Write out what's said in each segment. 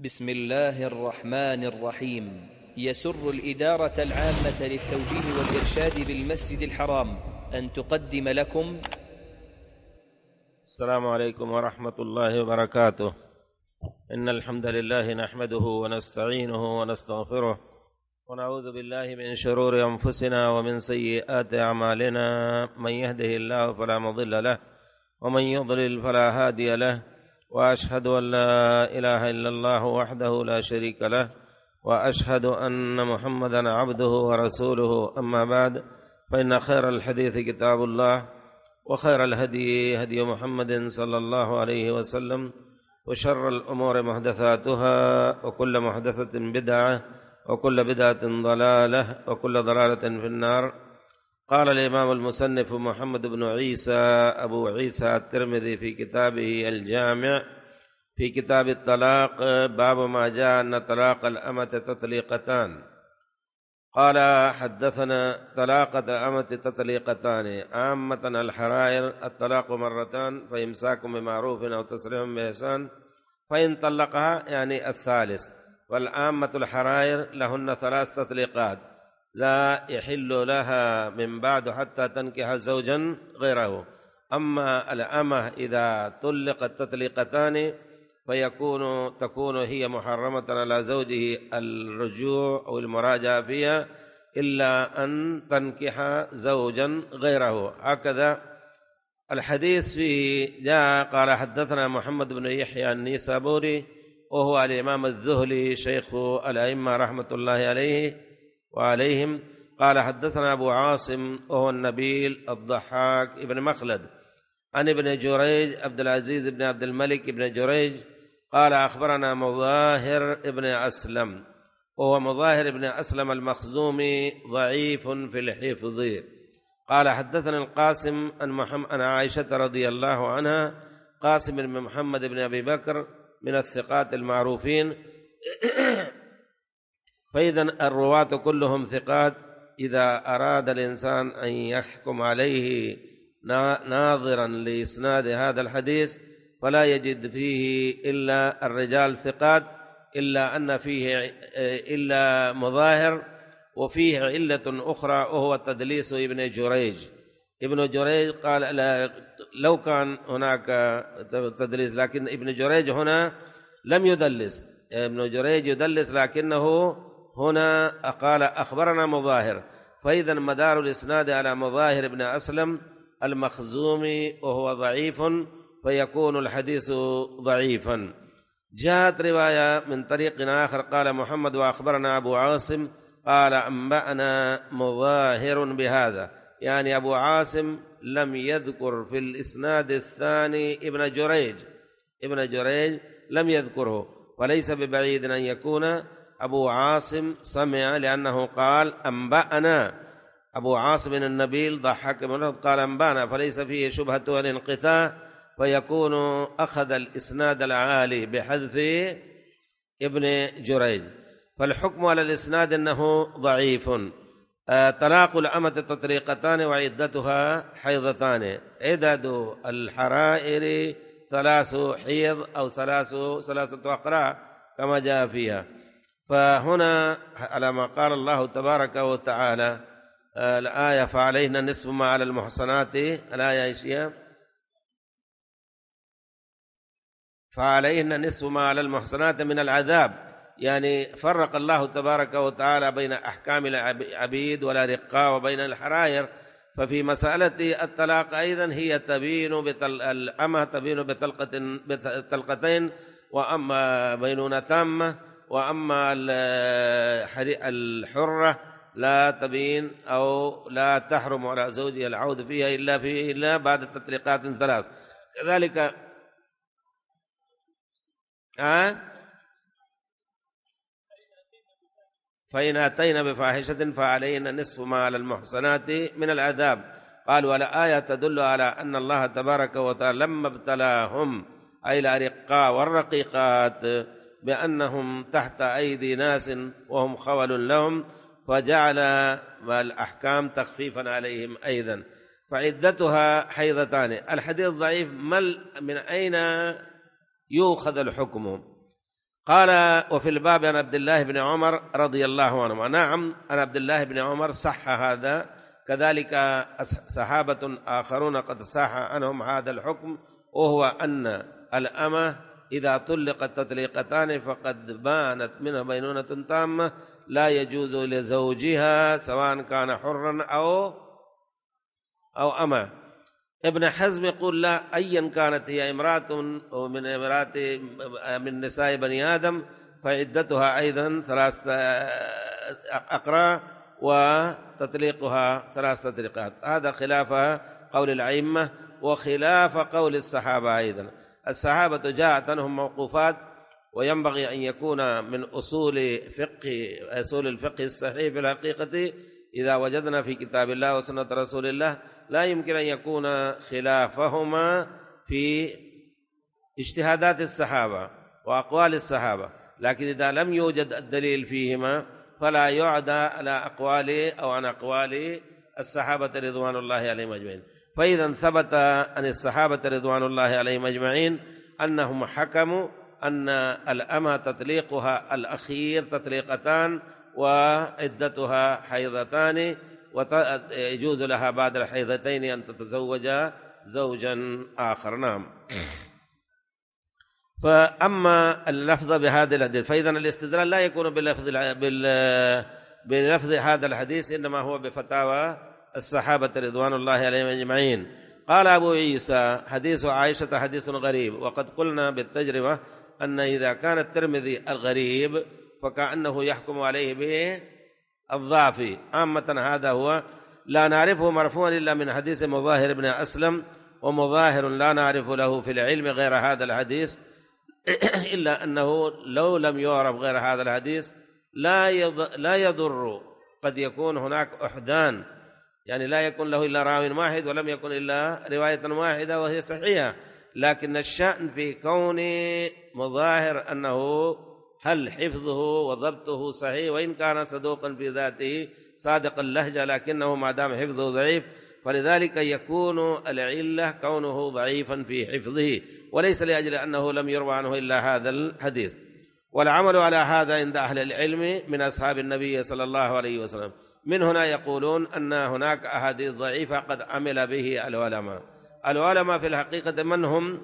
بسم الله الرحمن الرحيم يسر الإدارة العامة للتوجيه والإرشاد بالمسجد الحرام أن تقدم لكم السلام عليكم ورحمة الله وبركاته إن الحمد لله نحمده ونستعينه ونستغفره ونعوذ بالله من شرور أنفسنا ومن سيئات أعمالنا من يهده الله فلا مضل له ومن يضلل فلا هادي له واشهد ان لا اله الا الله وحده لا شريك له واشهد ان محمدا عبده ورسوله اما بعد فان خير الحديث كتاب الله وخير الهدي هدي محمد صلى الله عليه وسلم وشر الامور محدثاتها وكل محدثه بدعه وكل بدعه ضلاله وكل ضلاله في النار قال الإمام المصنف محمد بن عيسى أبو عيسى الترمذي في كتابه الجامع في كتاب الطلاق باب ما جاء أن طلاق الأمة تطليقتان قال حدثنا طلاقة الأمة تطليقتان عامة الحرائر الطلاق مرتان فإمساك بمعروف أو تسريح بإحسان فإن طلقها يعني الثالث والعامة الحرائر لهن ثلاث تطليقات لا يحل لها من بعد حتى تنكح زوجا غيره أما الأمة إذا طلقت تطليقتان فيكون تكون هي محرمة على زوجه الرجوع أو المراجعة فيها إلا أن تنكح زوجا غيره هكذا الحديث فيه جاء قال حدثنا محمد بن يحيى النيسابوري وهو الإمام الذهلي شيخ الأئمة رحمة الله عليه وعليهم قال حدثنا أبو عاصم وهو النبيل الضحاك ابن مخلد عن ابن جريج عبد العزيز بن عبد الملك ابن جريج قال أخبرنا مظاهر ابن أسلم وهو مظاهر ابن أسلم المخزومي ضعيف في الحفظ قال حدثنا القاسم عن محمد عائشة رضي الله عنها قاسم بن محمد بن أبي بكر من الثقات المعروفين فإذا الرواة كلهم ثقات إذا أراد الإنسان أن يحكم عليه ناظرا لإسناد هذا الحديث فلا يجد فيه إلا الرجال ثقات إلا أن فيه إلا مظاهر وفيه علة أخرى وهو تدليس ابن جريج ابن جريج قال لو كان هناك تدليس لكن ابن جريج هنا لم يدلس ابن جريج يدلس لكنه هنا قال أخبرنا مظاهر فإذا مدار الإسناد على مظاهر بن أسلم المخزومي وهو ضعيف فيكون الحديث ضعيفا جاءت رواية من طريق آخر قال محمد وأخبرنا أبو عاصم قال أنبأنا مظاهر بهذا يعني أبو عاصم لم يذكر في الإسناد الثاني ابن جريج ابن جريج لم يذكره وليس ببعيد أن يكون أبو عاصم سمع لأنه قال أنبأنا أبو عاصم بن النبيل ضحك قال أنبأنا فليس فيه شبهة الانقطاع فيكون أخذ الإسناد العالي بحذف ابن جريج فالحكم على الإسناد أنه ضعيف آه، طلاق الأمة تطريقتان وعدتها حيضتان عدد الحرائر ثلاث حيض أو ثلاث ثلاثة أقراء كما جاء فيها فهنا على ما قال الله تبارك وتعالى آه، الآية فعليهن نصف ما على المحصنات الآية إيش هي؟ فعليهن نصف ما على المحصنات من العذاب يعني فرق الله تبارك وتعالى بين أحكام العبيد ولا وبين الحرائر ففي مسألة الطلاق أيضا هي تبين بتل الأمة تبين بتلقة بتلقتين وأما بينونة تامة وأما الحرة لا تبين أو لا تحرم على زوجها العود فيها إلا في إلا بعد تطليقات ثلاث كذلك آه فإن أتينا بفاحشة فعلينا نصف ما على المحصنات من العذاب قال والآية تدل على أن الله تبارك وتعالى لما ابتلاهم أي الأرقاء والرقيقات بأنهم تحت أيدي ناس وهم خول لهم فجعل الأحكام تخفيفا عليهم أيضا فعدتها حيضتان الحديث ضعيف مل من أين يؤخذ الحكم قال وفي الباب عن عبد الله بن عمر رضي الله عنهما نعم عن عبد الله بن عمر صح هذا كذلك صحابة آخرون قد صح عنهم هذا الحكم وهو أن الأمة إذا طلقت تطليقتان فقد بانت منها بينونة تامة لا يجوز لزوجها سواء كان حرا أو أو أما ابن حزم يقول لا أيا كانت هي امرأة من امرأة من نساء بني آدم فعدتها أيضا ثلاثة أقراء وتطليقها ثلاث تطليقات هذا خلاف قول الأئمة وخلاف قول الصحابة أيضا الصحابة جاءت عنهم موقوفات وينبغي أن يكون من أصول فقه أصول الفقه الصحيح في الحقيقة إذا وجدنا في كتاب الله وسنة رسول الله لا يمكن أن يكون خلافهما في اجتهادات الصحابة وأقوال الصحابة لكن إذا لم يوجد الدليل فيهما فلا يعدى على أقوال أو عن أقوال الصحابة رضوان الله عليهم أجمعين فإذا ثبت عن الصحابة رضوان الله عليهم أجمعين أنهم حكموا أن الأمة تطليقها الأخير تطليقتان وعدتها حيضتان ويجوز لها بعد الحيضتين أن تتزوج زوجا آخر نعم فأما اللفظ بهذا الحديث فإذا الاستدلال لا يكون بلفظ بلفظ هذا الحديث إنما هو بفتاوى الصحابة رضوان الله عليهم أجمعين قال أبو عيسى حديث عائشة حديث غريب وقد قلنا بالتجربة أن إذا كان الترمذي الغريب فكأنه يحكم عليه به الضعفي عامة هذا هو لا نعرفه مرفوعا إلا من حديث مظاهر بن أسلم ومظاهر لا نعرف له في العلم غير هذا الحديث إلا أنه لو لم يعرف غير هذا الحديث لا لا يضر قد يكون هناك أحدان يعني لا يكون له إلا راوي واحد ولم يكن إلا رواية واحدة وهي صحيحة لكن الشأن في كون مظاهر أنه هل حفظه وضبطه صحيح وإن كان صدوقا في ذاته صادق اللهجة لكنه ما دام حفظه ضعيف فلذلك يكون العلة كونه ضعيفا في حفظه وليس لأجل أنه لم يروى عنه إلا هذا الحديث والعمل على هذا عند أهل العلم من أصحاب النبي صلى الله عليه وسلم من هنا يقولون أن هناك أحاديث ضعيفة قد عمل به العلماء العلماء في الحقيقة من هم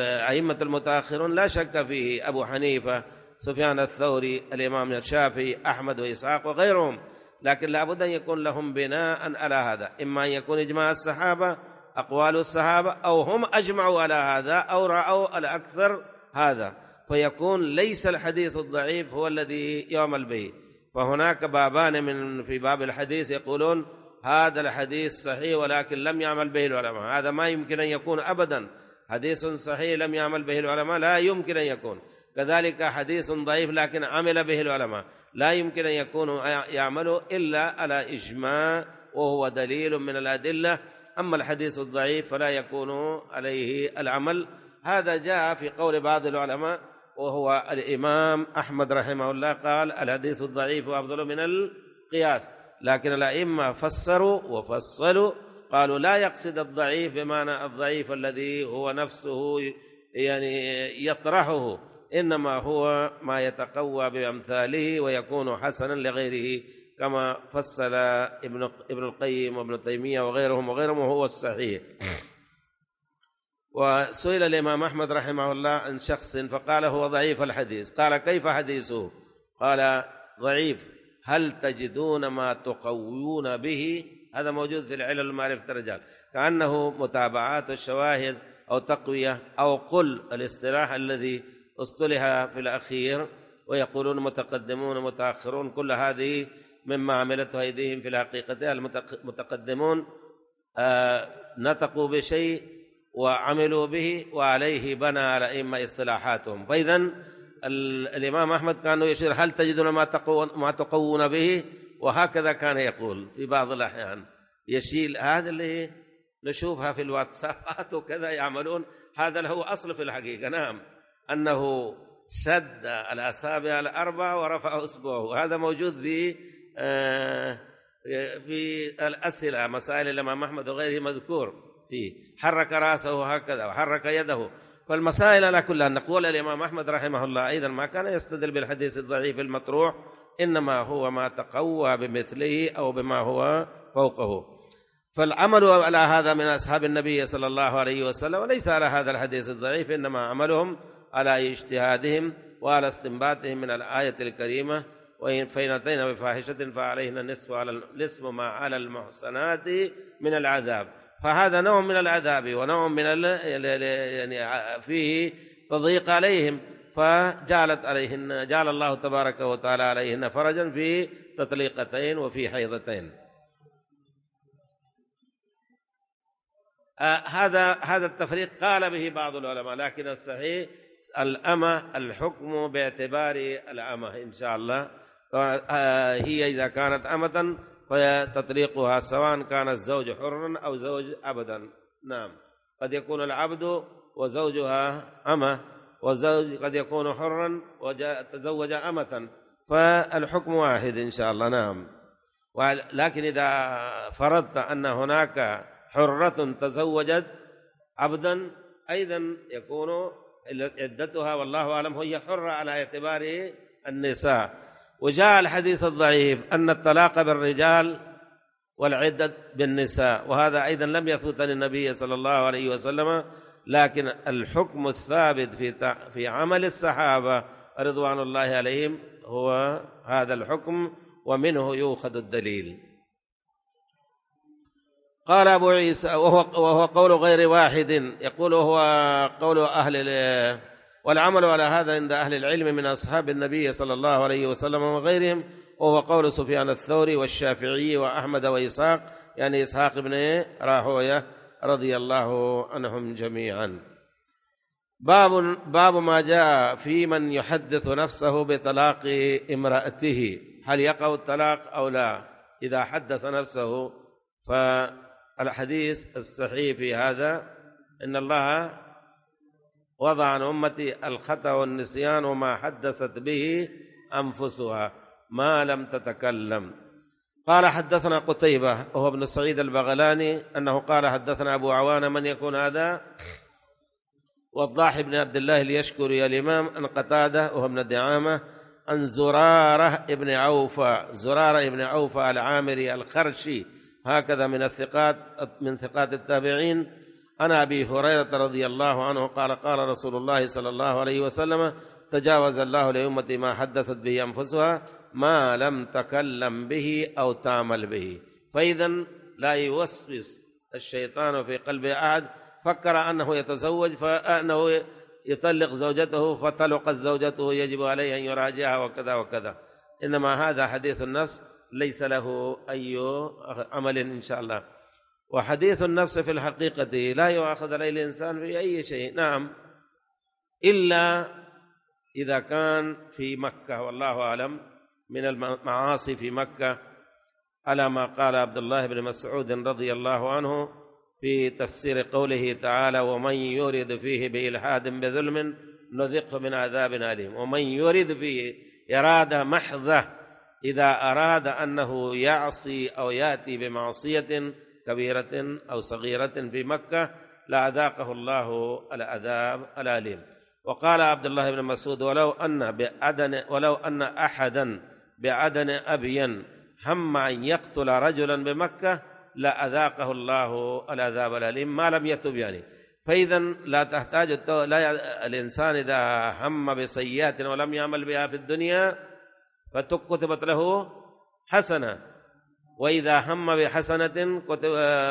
أئمة المتأخرون لا شك فيه أبو حنيفة سفيان الثوري الإمام الشافعي أحمد وإسحاق وغيرهم لكن لابد أن يكون لهم بناء على هذا إما أن يكون إجماع الصحابة أقوال الصحابة أو هم أجمعوا على هذا أو رأوا الأكثر هذا فيكون ليس الحديث الضعيف هو الذي يعمل به فهناك بابان من في باب الحديث يقولون هذا الحديث صحيح ولكن لم يعمل به العلماء هذا ما يمكن أن يكون أبدا حديث صحيح لم يعمل به العلماء لا يمكن أن يكون كذلك حديث ضعيف لكن عمل به العلماء لا يمكن أن يكون يعمل إلا على إجماع وهو دليل من الأدلة أما الحديث الضعيف فلا يكون عليه العمل هذا جاء في قول بعض العلماء وهو الإمام أحمد رحمه الله قال الحديث الضعيف أفضل من القياس لكن الأئمة فسروا وفصلوا قالوا لا يقصد الضعيف بمعنى الضعيف الذي هو نفسه يعني يطرحه إنما هو ما يتقوى بأمثاله ويكون حسنا لغيره كما فصل ابن ابن القيم وابن تيمية وغيرهم وغيرهم وهو الصحيح وسئل الإمام أحمد رحمه الله عن شخص فقال هو ضعيف الحديث قال كيف حديثه قال ضعيف هل تجدون ما تقوون به هذا موجود في العلل المعرفة الرجال كأنه متابعات الشواهد أو تقوية أو قل الاصطلاح الذي اصطلح في الأخير ويقولون متقدمون متأخرون كل هذه مما عملته أيديهم في الحقيقة المتقدمون آه، نطقوا بشيء وعملوا به وعليه بنى على الأئمة اصطلاحاتهم فإذا الإمام أحمد كان يشير هل تجدون ما تقون, ما تقوون به وهكذا كان يقول في بعض الأحيان يشيل هذا اللي نشوفها في الواتسابات وكذا يعملون هذا هو أصل في الحقيقة نعم أنه شد الاسابع الاربع ورفع أصبعه هذا موجود في آه، في الأسئلة مسائل الإمام أحمد وغيره مذكور فيه حرك راسه هكذا وحرك يده فالمسائل على كلها نقول الإمام أحمد رحمه الله أيضا ما كان يستدل بالحديث الضعيف المطروح إنما هو ما تقوى بمثله أو بما هو فوقه فالعمل على هذا من أصحاب النبي صلى الله عليه وسلم وليس على هذا الحديث الضعيف إنما عملهم على اجتهادهم وعلى استنباطهم من الآية الكريمة وإن فإن أتينا بفاحشة فعليهن النصف على نصف ما على المحصنات من العذاب فهذا نوع من العذاب ونوع من يعني فيه تضييق عليهم فجعلت عليهن جعل الله تبارك وتعالى عليهن فرجا في تطليقتين وفي حيضتين آه هذا هذا التفريق قال به بعض العلماء لكن الصحيح الأمة الحكم باعتبار الأمة إن شاء الله آه هي إذا كانت أمة فتطليقها سواء كان الزوج حرا أو زوج أبدا نعم قد يكون العبد وزوجها أمة والزوج قد يكون حرا وتزوج أمة فالحكم واحد إن شاء الله نعم ولكن إذا فرضت أن هناك حرة تزوجت عبدا أيضا يكون عدتها والله أعلم هي حرة على اعتبار النساء وجاء الحديث الضعيف أن الطلاق بالرجال والعدة بالنساء وهذا أيضا لم يثبت للنبي صلى الله عليه وسلم لكن الحكم الثابت في في عمل الصحابة رضوان الله عليهم هو هذا الحكم ومنه يؤخذ الدليل قال أبو عيسى وهو, وهو قول غير واحد يقول هو قول أهل والعمل على هذا عند أهل العلم من أصحاب النبي صلى الله عليه وسلم وغيرهم وهو قول سفيان الثوري والشافعي وأحمد وإسحاق يعني إسحاق بن راهوية رضي الله عنهم جميعا باب باب ما جاء في من يحدث نفسه بطلاق امرأته هل يقع الطلاق أو لا إذا حدث نفسه فالحديث الصحيح في هذا إن الله وضع عن أمتي الخطأ والنسيان وما حدثت به أنفسها ما لم تتكلم قال حدثنا قتيبة وهو ابن سعيد البغلاني أنه قال حدثنا أبو عوانة من يكون هذا والضاح بن عبد الله ليشكر يا الإمام أن قتادة وهو ابن دعامة أن زرارة ابن عوفة زرارة ابن عوفة العامري الخرشي هكذا من الثقات من ثقات التابعين عن أبي هريرة رضي الله عنه قال قال رسول الله صلى الله عليه وسلم تجاوز الله لأمتي ما حدثت به أنفسها ما لم تكلم به أو تعمل به فإذا لا يوسوس الشيطان في قلب أحد فكر أنه يتزوج فأنه يطلق زوجته فطلقت زوجته يجب عليه أن يراجعها وكذا وكذا إنما هذا حديث النفس ليس له أي عمل إن شاء الله وحديث النفس في الحقيقة لا يؤاخذ عليه الإنسان في أي شيء نعم إلا إذا كان في مكة والله أعلم من المعاصي في مكة على ما قال عبد الله بن مسعود رضي الله عنه في تفسير قوله تعالى ومن يرد فيه بإلحاد بظلم نذقه من عذاب أليم ومن يرد فيه إرادة محضة إذا أراد أنه يعصي أو يأتي بمعصية كبيرة أو صغيرة في مكة لأذاقه الله العذاب الأليم وقال عبد الله بن مسعود ولو أن بعدن ولو أن أحدا بعدن أبيا هم أن يقتل رجلا بمكة لأذاقه الله العذاب الأليم ما لم يتب يعني فإذا لا تحتاج لا الإنسان إذا هم بسيئات ولم يعمل بها في الدنيا فكتبت له حسنة وإذا هم بحسنة كتب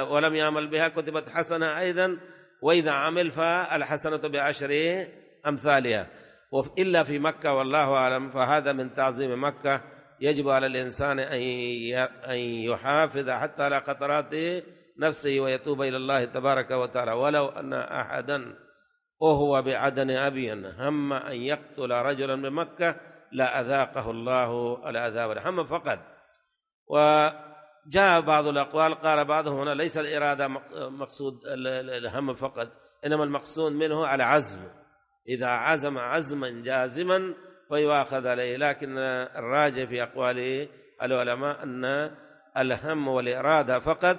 ولم يعمل بها كتبت حسنة أيضا وإذا عمل فالحسنة بعشر أمثالها إلا في مكة والله أعلم فهذا من تعظيم مكة يجب على الإنسان أن يحافظ حتى على قطرات نفسه ويتوب إلى الله تبارك وتعالى ولو أن أحدا وهو بعدن أبي هم أن يقتل رجلا بمكة لأذاقه الله العذاب هم فقط و جاء بعض الأقوال قال بعضهم هنا ليس الإرادة مقصود الهم فقط إنما المقصود منه على عزم إذا عزم عزما جازما فيؤاخذ عليه لكن الراجع في أقوال العلماء أن الهم والإرادة فقط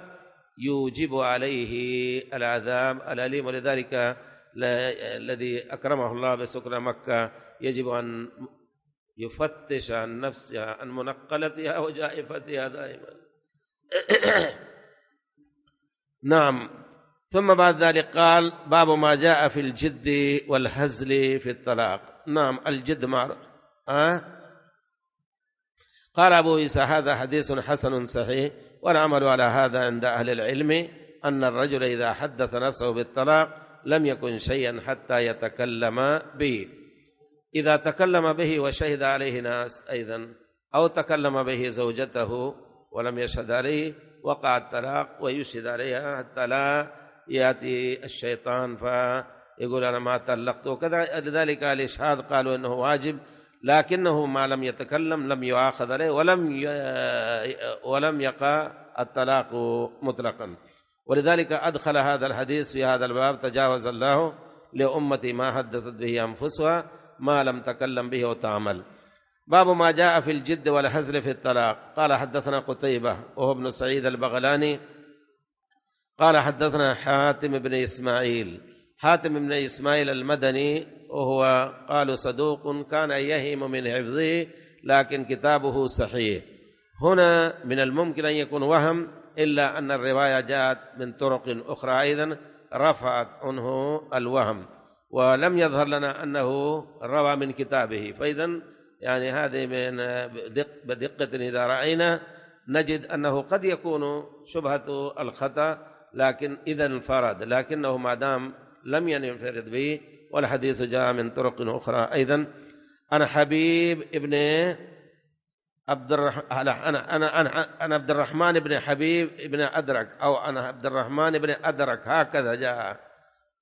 يوجب عليه العذاب الأليم ولذلك الذي أكرمه الله بسكن مكة يجب أن يفتش عن نفسها عن منقلتها وجائفتها دائما نعم ثم بعد ذلك قال باب ما جاء في الجد والهزل في الطلاق نعم الجد ما أه؟ قال أبو عيسى هذا حديث حسن صحيح والعمل على هذا عند أهل العلم أن الرجل إذا حدث نفسه بالطلاق لم يكن شيئا حتى يتكلم به إذا تكلم به وشهد عليه ناس أيضا أو تكلم به زوجته ولم يشهد عليه وقع الطلاق ويشهد عليها حتى لا يأتي الشيطان فيقول أنا ما طلقت وكذا لذلك الإشهاد قالوا أنه واجب لكنه ما لم يتكلم لم يؤاخذ عليه ولم ولم يقع الطلاق مطلقا ولذلك أدخل هذا الحديث في هذا الباب تجاوز الله لأمتي ما حدثت به أنفسها ما لم تكلم به وتعمل باب ما جاء في الجد والهزل في الطلاق قال حدثنا قتيبة وهو ابن سعيد البغلاني قال حدثنا حاتم بن إسماعيل حاتم بن إسماعيل المدني وهو قالوا صدوق كان يهم من حفظه لكن كتابه صحيح هنا من الممكن أن يكون وهم إلا أن الرواية جاءت من طرق أخرى أيضا رفعت عنه الوهم ولم يظهر لنا أنه روى من كتابه فإذا يعني هذه من آه، دق بدقة إذا رأينا نجد أنه قد يكون شبهة الخطأ لكن إذا انفرد لكنه ما دام لم ينفرد به والحديث جاء من طرق أخرى أيضا أنا حبيب ابن عبد الرحمن أنا أنا أنا أنا عبد الرحمن بن حبيب بن أدرك أو أنا عبد الرحمن بن أدرك هكذا جاء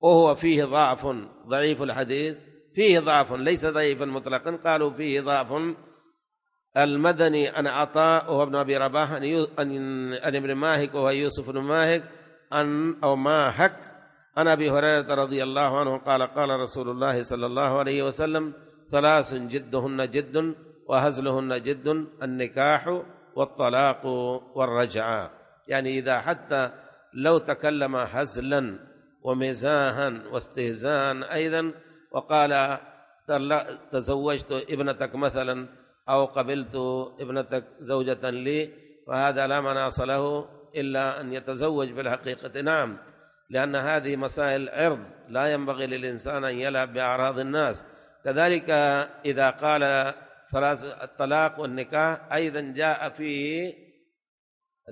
وهو فيه ضعف ضعيف الحديث فيه ضعف ليس ضعيفا مطلقا قالوا فيه ضعف المدني عن عطاء وهو ابن ابي رباح عن ابن ماهك وهو يوسف بن ماهك عن او ماهك عن ابي هريره رضي الله عنه قال قال رسول الله صلى الله عليه وسلم ثلاث جدهن جد وهزلهن جد النكاح والطلاق والرجعه يعني اذا حتى لو تكلم هزلا ومزاها واستهزاء ايضا وقال تزوجت ابنتك مثلا أو قبلت ابنتك زوجة لي فهذا لا مناص له إلا أن يتزوج في الحقيقة نعم لأن هذه مسائل عرض لا ينبغي للإنسان أن يلعب بأعراض الناس كذلك إذا قال ثلاث الطلاق والنكاح أيضا جاء فيه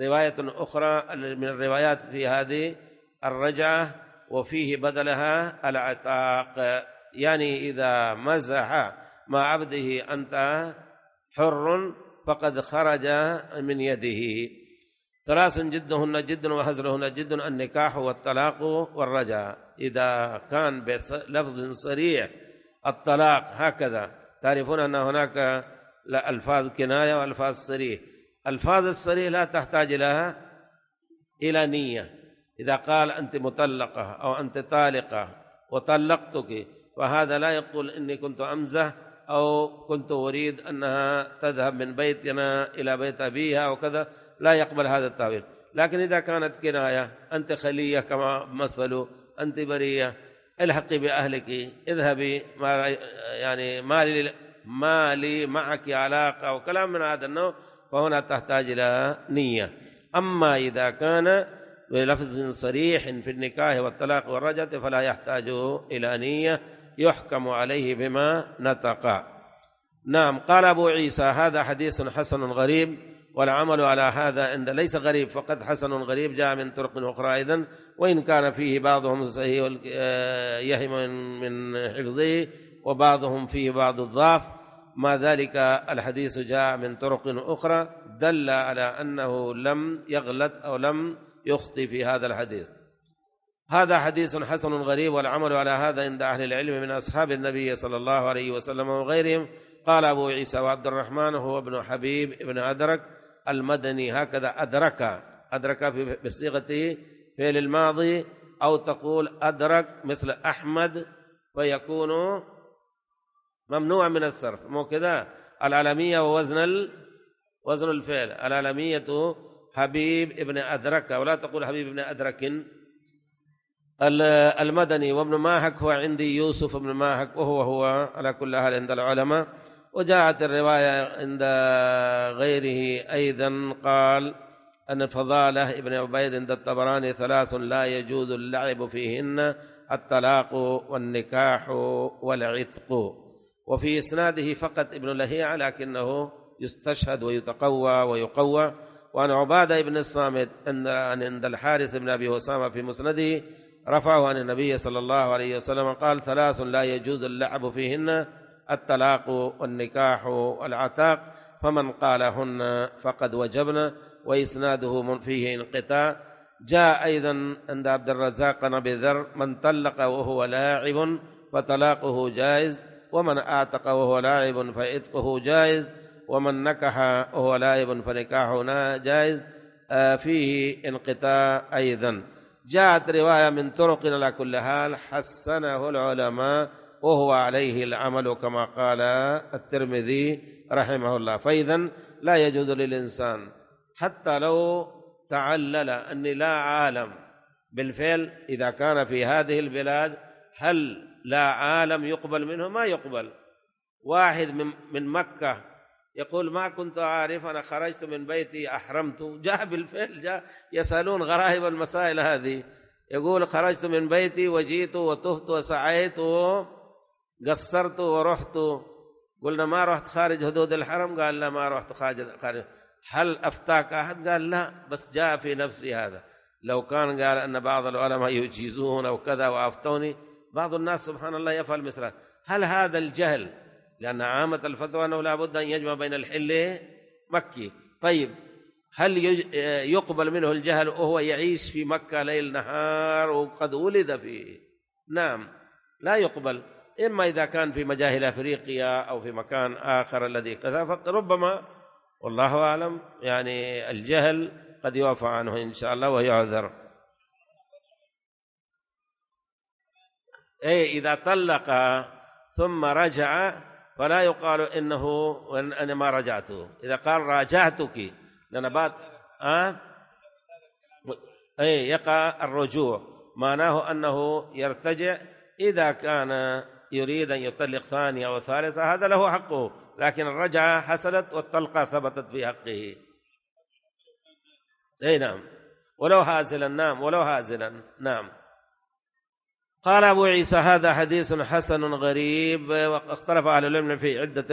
رواية أخرى من الروايات في هذه الرجعة وفيه بدلها العتاق يعني إذا مزح مع عبده أنت حر فقد خرج من يده ثلاث جدهن جد وهزرهن جد النكاح والطلاق والرجاء إذا كان بلفظ صريح الطلاق هكذا تعرفون أن هناك ألفاظ كناية وألفاظ صريح ألفاظ الصريح لا تحتاج لها إلى نية إذا قال أنت مطلقة أو أنت طالقة وطلقتك وهذا لا يقول إني كنت أمزح أو كنت أريد أنها تذهب من بيتنا إلى بيت أبيها وكذا لا يقبل هذا التعبير لكن إذا كانت كناية أنت خلية كما مثلوا أنت برية الحقي بأهلك اذهبي ما يعني ما لي ما لي معك علاقة وكلام من هذا النوع فهنا تحتاج إلى نية أما إذا كان بلفظ صريح في النكاح والطلاق والرجعة فلا يحتاج إلى نية يحكم عليه بما نطق نعم قال أبو عيسى هذا حديث حسن غريب والعمل على هذا عند ليس غريب فقد حسن غريب جاء من طرق أخرى أيضا وإن كان فيه بعضهم آه، يهم من حفظه وبعضهم فيه بعض الضعف ما ذلك الحديث جاء من طرق أخرى دل على أنه لم يغلط أو لم يخطي في هذا الحديث هذا حديث حسن غريب والعمل على هذا عند أهل العلم من أصحاب النبي صلى الله عليه وسلم وغيرهم قال أبو عيسى وعبد الرحمن هو ابن حبيب ابن أدرك المدني هكذا أدرك أدرك بصيغته فعل الماضي أو تقول أدرك مثل أحمد فيكون ممنوع من الصرف مو كذا العالمية ووزن ال... وزن الفعل العالمية حبيب ابن أدرك ولا تقول حبيب ابن أدرك المدني وابن ماهك هو عندي يوسف بن ماهك وهو هو على كل حال عند العلماء وجاءت الرواية عند غيره أيضا قال أن فضالة ابن عبيد عند الطبراني ثلاث لا يجوز اللعب فيهن الطلاق والنكاح والعتق وفي إسناده فقط ابن لهيعة لكنه يستشهد ويتقوى ويقوى وعن عبادة بن الصامت عند الحارث بن أبي أسامة في مسنده رفعه عن النبي صلى الله عليه وسلم قال ثلاث لا يجوز اللعب فيهن الطلاق والنكاح والعتاق فمن قالهن فقد وجبنا وإسناده فيه انقطاع جاء أيضا عند عبد الرزاق نبي أبي ذر من طلق وهو لاعب فطلاقه جائز ومن آتق وهو لاعب فإتقه جائز ومن نكح وهو لاعب فنكاحه جائز آه، فيه انقطاع أيضا جاءت رواية من طرق على كل حال حسنه العلماء وهو عليه العمل كما قال الترمذي رحمه الله فإذا لا يجوز للإنسان حتى لو تعلل أني لا عالم بالفعل إذا كان في هذه البلاد هل لا عالم يقبل منه ما يقبل واحد من مكة يقول ما كنت عارف أنا خرجت من بيتي أحرمت جاء بالفعل جاء يسألون غرائب المسائل هذه يقول خرجت من بيتي وجيت وتهت وسعيت وقصرت ورحت قلنا ما رحت خارج حدود الحرم قال لا ما رحت خارج هل أفتاك أحد قال لا بس جاء في نفسي هذا لو كان قال أن بعض العلماء يجيزون أو كذا وأفتوني بعض الناس سبحان الله يفعل مثل هل هذا الجهل لأن عامة الفتوى أنه لا بد أن يجمع بين الحل مكي طيب هل يقبل منه الجهل وهو يعيش في مكة ليل نهار وقد ولد فيه نعم لا يقبل إما إذا كان في مجاهل أفريقيا أو في مكان آخر الذي كذا فربما والله أعلم يعني الجهل قد يوفى عنه إن شاء الله ويعذر أي إذا طلق ثم رجع فلا يقال انه انا ما رجعت اذا قال راجعتك لان بعض آه؟ اي يقع الرجوع معناه انه يرتجع اذا كان يريد ان يطلق ثانيه او ثالثه هذا له حقه لكن الرجعه حصلت والطلقه ثبتت في حقه اي نعم ولو هازلا نعم ولو هازلا نعم قال أبو عيسى هذا حديث حسن غريب واختلف أهل العلم في عدة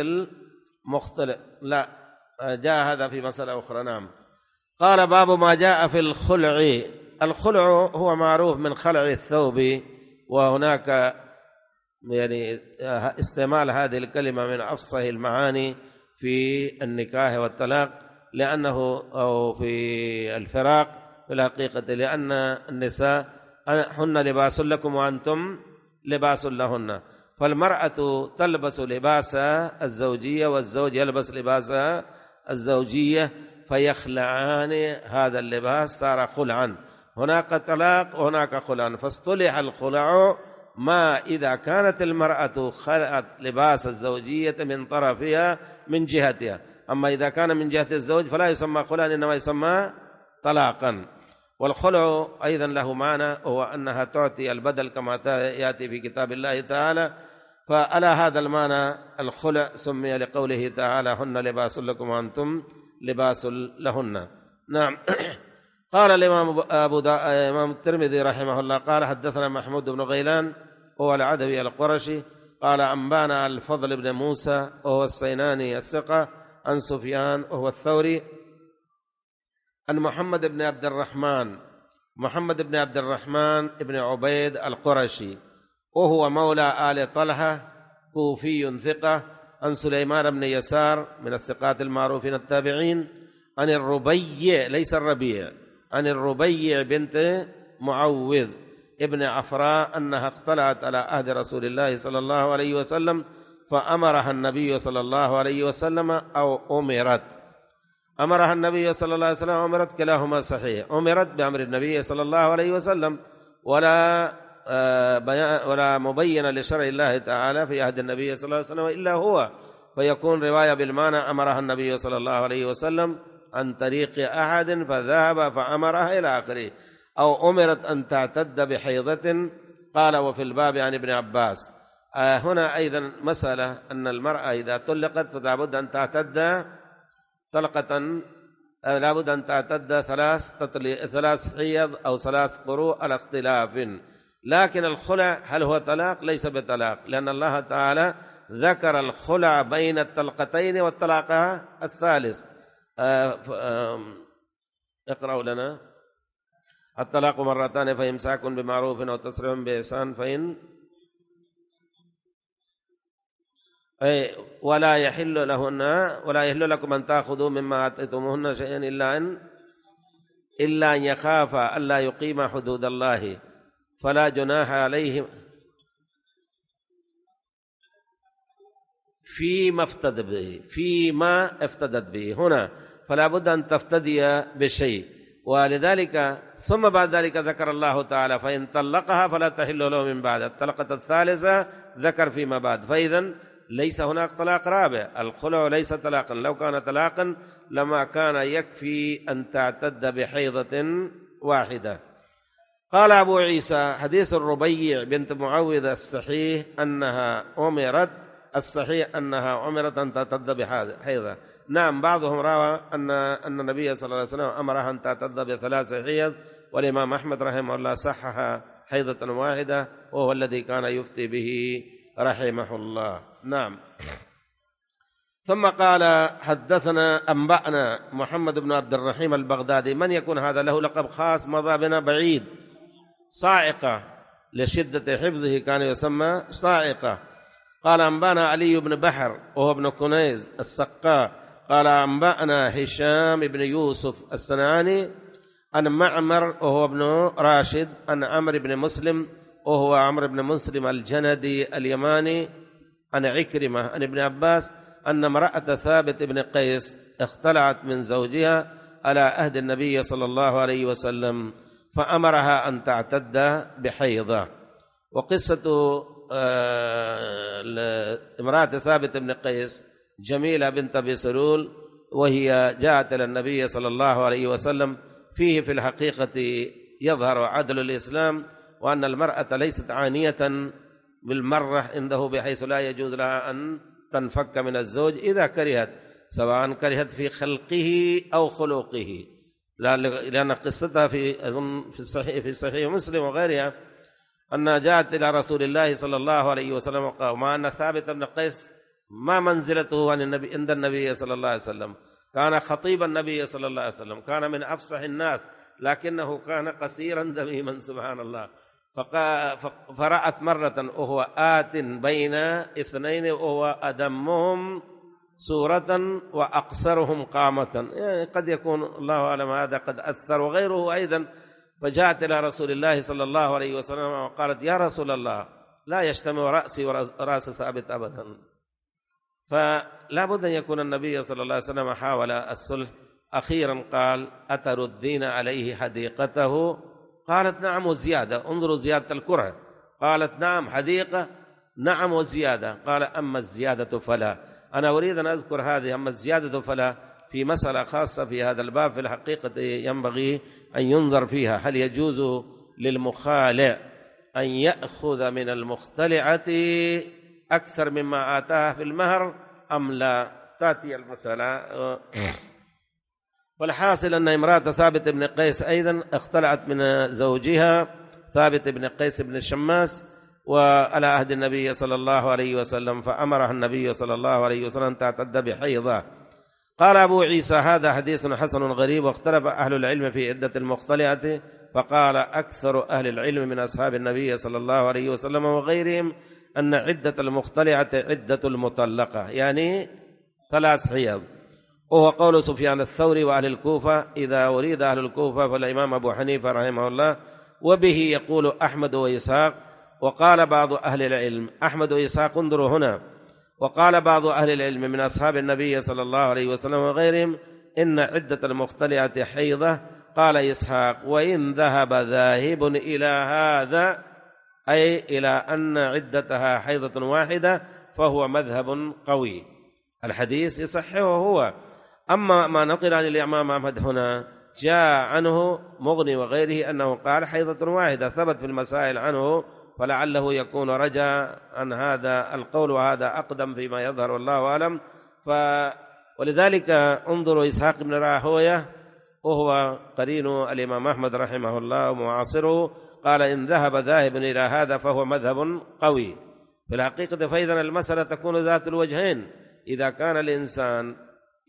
المختلف لا جاء هذا في مسألة أخرى نعم قال باب ما جاء في الخلع الخلع هو معروف من خلع الثوب وهناك يعني استعمال هذه الكلمة من أفصح المعاني في النكاح والطلاق لأنه أو في الفراق في الحقيقة لأن النساء هن لباس لكم وأنتم لباس لهن فالمرأة تلبس لباس الزوجية والزوج يلبس لباس الزوجية فيخلعان هذا اللباس صار خلعا هناك طلاق وهناك خلع فاصطلح الخلع ما إذا كانت المرأة خلعت لباس الزوجية من طرفها من جهتها أما إذا كان من جهة الزوج فلا يسمى خلعا إنما يسمى طلاقا والخلع أيضا له معنى هو أنها تعطي البدل كما يأتي في كتاب الله تعالى فعلى هذا المعنى الخلع سمي لقوله تعالى هن لباس لكم وأنتم لباس لهن نعم قال الإمام أبو دا... إمام الترمذي رحمه الله قال حدثنا محمود بن غيلان هو العدوي القرشي قال أنبانا الفضل بن موسى وهو السيناني الثقة عن سفيان وهو الثوري أن محمد بن عبد الرحمن محمد بن عبد الرحمن بن عبيد القرشي وهو مولى آل طلحة كوفي ثقة عن سليمان بن يسار من الثقات المعروفين التابعين عن الربيع ليس الربيع عن الربيع بنت معوذ ابن عفراء أنها اختلعت على عهد رسول الله صلى الله عليه وسلم فأمرها النبي صلى الله عليه وسلم أو أمرت أمرها النبي صلى الله عليه وسلم أمرت كلاهما صحيح أمرت بأمر النبي صلى الله عليه وسلم ولا آه، ولا مبين لشرع الله تعالى في عهد النبي صلى الله عليه وسلم إلا هو فيكون رواية بالمعنى أمرها النبي صلى الله عليه وسلم عن طريق أحد فذهب فأمرها إلى آخره أو أمرت أن تعتد بحيضة قال وفي الباب عن ابن عباس آه، هنا أيضا مسألة أن المرأة إذا طلقت فلا بد أن تعتد طلقة آه، لابد أن تعتد ثلاث تطلي ثلاث حيض أو ثلاث قروء على اختلاف لكن الخلع هل هو طلاق ليس بطلاق لأن الله تعالى ذكر الخلع بين الطلقتين والطلاق الثالث آه، اقرأوا لنا الطلاق مرتان فإمساك بمعروف أو بإحسان فإن أي ولا يحل لهن ولا يحل لكم أن تأخذوا مما آتيتموهن شيئا إلا أن إلا أن يخاف ألا يقيم حدود الله فلا جناح عليهم فيما افتد به فيما افتدت به هنا فلا بد أن تفتدي بشيء ولذلك ثم بعد ذلك ذكر الله تعالى فإن طلقها فلا تحل له من بعد الطلقة الثالثة ذكر فيما بعد فإذا ليس هناك طلاق رابع الخلع ليس طلاقا لو كان طلاقا لما كان يكفي أن تعتد بحيضة واحدة قال أبو عيسى حديث الربيع بنت معوذ الصحيح أنها أمرت الصحيح أنها أمرت أن تعتد بحيضة نعم بعضهم روى أن أن النبي صلى الله عليه وسلم أمرها أن تعتد بثلاث حيض والإمام أحمد رحمه الله صحح حيضة واحدة وهو الذي كان يفتي به رحمه الله نعم ثم قال حدثنا أنبأنا محمد بن عبد الرحيم البغدادي من يكون هذا له لقب خاص مضى بنا بعيد صاعقة لشدة حفظه كان يسمى صاعقة قال أنبأنا علي بن بحر وهو ابن كنيز السقاء قال أنبأنا هشام بن يوسف السناني عن معمر وهو ابن راشد عن عمرو بن مسلم وهو عمرو بن مسلم الجندي اليماني عن عكرمة عن ابن عباس أن امرأة ثابت بن قيس اختلعت من زوجها على عهد النبي صلى الله عليه وسلم فأمرها أن تعتد بحيضة وقصة آه، امرأة ثابت بن قيس جميلة بنت أبي سلول وهي جاءت إلى النبي صلى الله عليه وسلم فيه في الحقيقة يظهر عدل الإسلام وأن المرأة ليست عانية بالمرة عنده بحيث لا يجوز لها أن تنفك من الزوج إذا كرهت سواء كرهت في خلقه أو خلقه لأن قصتها في في الصحيح في صحيح مسلم وغيرها أن جاءت إلى رسول الله صلى الله عليه وسلم وقال مع أن ثابت بن قيس ما منزلته عن النبي عند النبي صلى الله عليه وسلم كان خطيب النبي صلى الله عليه وسلم كان من أفصح الناس لكنه كان قصيرا ذميما سبحان الله فرأت مرة وهو آت بين اثنين وهو أدمهم سورة وأقصرهم قامة يعني قد يكون الله أعلم هذا قد أثر وغيره أيضا فجاءت إلى رسول الله صلى الله عليه وسلم وقالت يا رسول الله لا يجتمع رأسي ورأس ثابت أبدا فلا بد أن يكون النبي صلى الله عليه وسلم حاول الصلح أخيرا قال أتردين عليه حديقته قالت نعم وزيادة انظروا زيادة الكرة قالت نعم حديقة نعم وزيادة قال أما الزيادة فلا أنا أريد أن أذكر هذه أما الزيادة فلا في مسألة خاصة في هذا الباب في الحقيقة ينبغي أن ينظر فيها هل يجوز للمخالع أن يأخذ من المختلعة أكثر مما آتاها في المهر أم لا تأتي المسألة والحاصل أن امرأة ثابت بن قيس أيضا اختلعت من زوجها ثابت بن قيس بن الشماس وعلى عهد النبي صلى الله عليه وسلم فأمرها النبي صلى الله عليه وسلم أن تعتد بحيضة قال أبو عيسى هذا حديث حسن غريب واختلف أهل العلم في عدة المختلعة فقال أكثر أهل العلم من أصحاب النبي صلى الله عليه وسلم وغيرهم أن عدة المختلعة عدة المطلقة يعني ثلاث حيض وهو قول سفيان الثوري وأهل الكوفة إذا أريد أهل الكوفة فالإمام أبو حنيفة رحمه الله وبه يقول أحمد وإسحاق وقال بعض أهل العلم أحمد وإسحاق انظروا هنا وقال بعض أهل العلم من أصحاب النبي صلى الله عليه وسلم وغيرهم إن عدة المختلعة حيضة قال إسحاق وإن ذهب ذاهب إلى هذا أي إلى أن عدتها حيضة واحدة فهو مذهب قوي الحديث يصحه هو أما ما نقل عن الإمام أحمد هنا جاء عنه مغني وغيره أنه قال حيضة واحدة ثبت في المسائل عنه فلعله يكون رجا عن هذا القول وهذا أقدم فيما يظهر والله أعلم ف ولذلك انظروا إسحاق بن راهوية وهو قرين الإمام أحمد رحمه الله ومعاصره قال إن ذهب ذاهب إلى هذا فهو مذهب قوي في الحقيقة فإذا المسألة تكون ذات الوجهين إذا كان الإنسان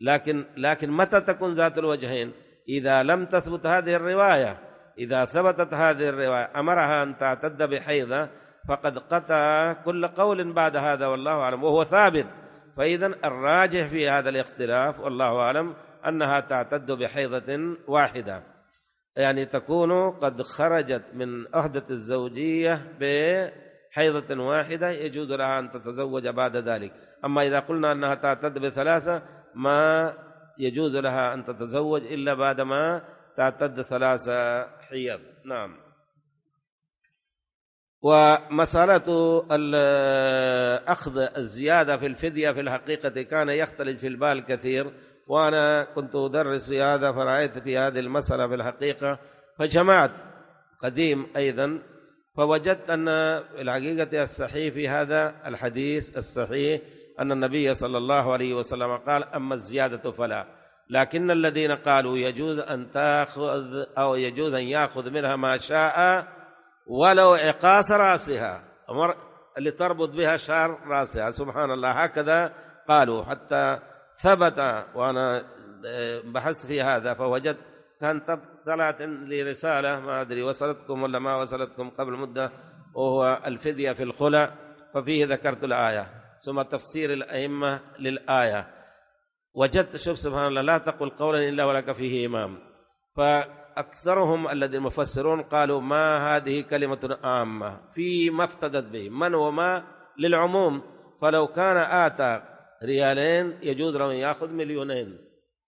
لكن لكن متى تكون ذات الوجهين إذا لم تثبت هذه الرواية إذا ثبتت هذه الرواية أمرها أن تعتد بحيضة فقد قطع كل قول بعد هذا والله أعلم وهو ثابت فإذا الراجح في هذا الاختلاف والله أعلم أنها تعتد بحيضة واحدة يعني تكون قد خرجت من عهدة الزوجية بحيضة واحدة يجوز لها أن تتزوج بعد ذلك أما إذا قلنا أنها تعتد بثلاثة ما يجوز لها أن تتزوج إلا بعدما تعتد ثلاث حيض نعم ومسألة أخذ الزيادة في الفدية في الحقيقة كان يختلج في البال كثير وأنا كنت أدرس في هذا فرأيت في هذه المسألة في الحقيقة فجمعت قديم أيضا فوجدت أن الحقيقة الصحيح في هذا الحديث الصحيح أن النبي صلى الله عليه وسلم قال أما الزيادة فلا لكن الذين قالوا يجوز أن تأخذ أو يجوز أن يأخذ منها ما شاء ولو عقاص رأسها اللي تربط بها شعر رأسها سبحان الله هكذا قالوا حتى ثبت وأنا آه، بحثت في هذا فوجدت كان طلعت لي رسالة ما أدري وصلتكم ولا ما وصلتكم قبل مدة وهو الفدية في الخلع ففيه ذكرت الآية ثم تفسير الأئمة للآية وجدت شوف سبحان الله لا تقل قولا إلا ولك فيه إمام فأكثرهم الذين المفسرون قالوا ما هذه كلمة عامة فيما افتدت به من وما للعموم فلو كان آتى ريالين يجوز له يأخذ مليونين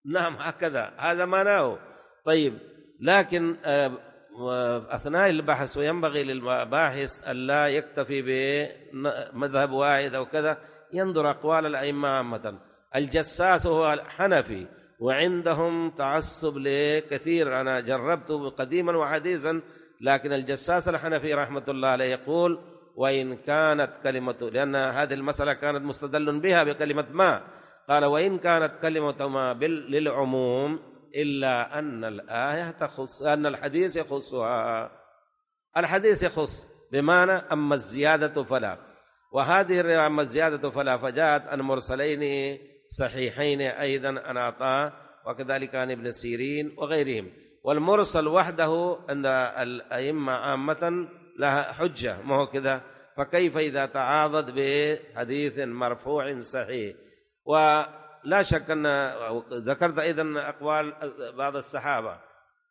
نعم هكذا هذا معناه طيب لكن آه، وأثناء البحث وينبغي للباحث ألا يكتفي بمذهب واحد أو كذا ينظر أقوال الأئمة عامة الجساس هو حنفي وعندهم تعصب لكثير أنا جربته قديما وحديثا لكن الجساس الحنفي رحمة الله عليه يقول وإن كانت كلمة لأن هذه المسألة كانت مستدل بها بكلمة ما قال وإن كانت كلمة ما للعموم إلا أن الآية تخص أن الحديث يخصها الحديث يخص بمعنى أما الزيادة فلا وهذه الرواية أما الزيادة فلا فجاءت عن مرسلين صحيحين أيضا عن عطاء وكذلك عن ابن سيرين وغيرهم والمرسل وحده عند الأئمة عامة لها حجة ما هو كذا فكيف إذا تعاضد بحديث مرفوع صحيح و لا شك أن ذكرت أيضا أقوال بعض الصحابة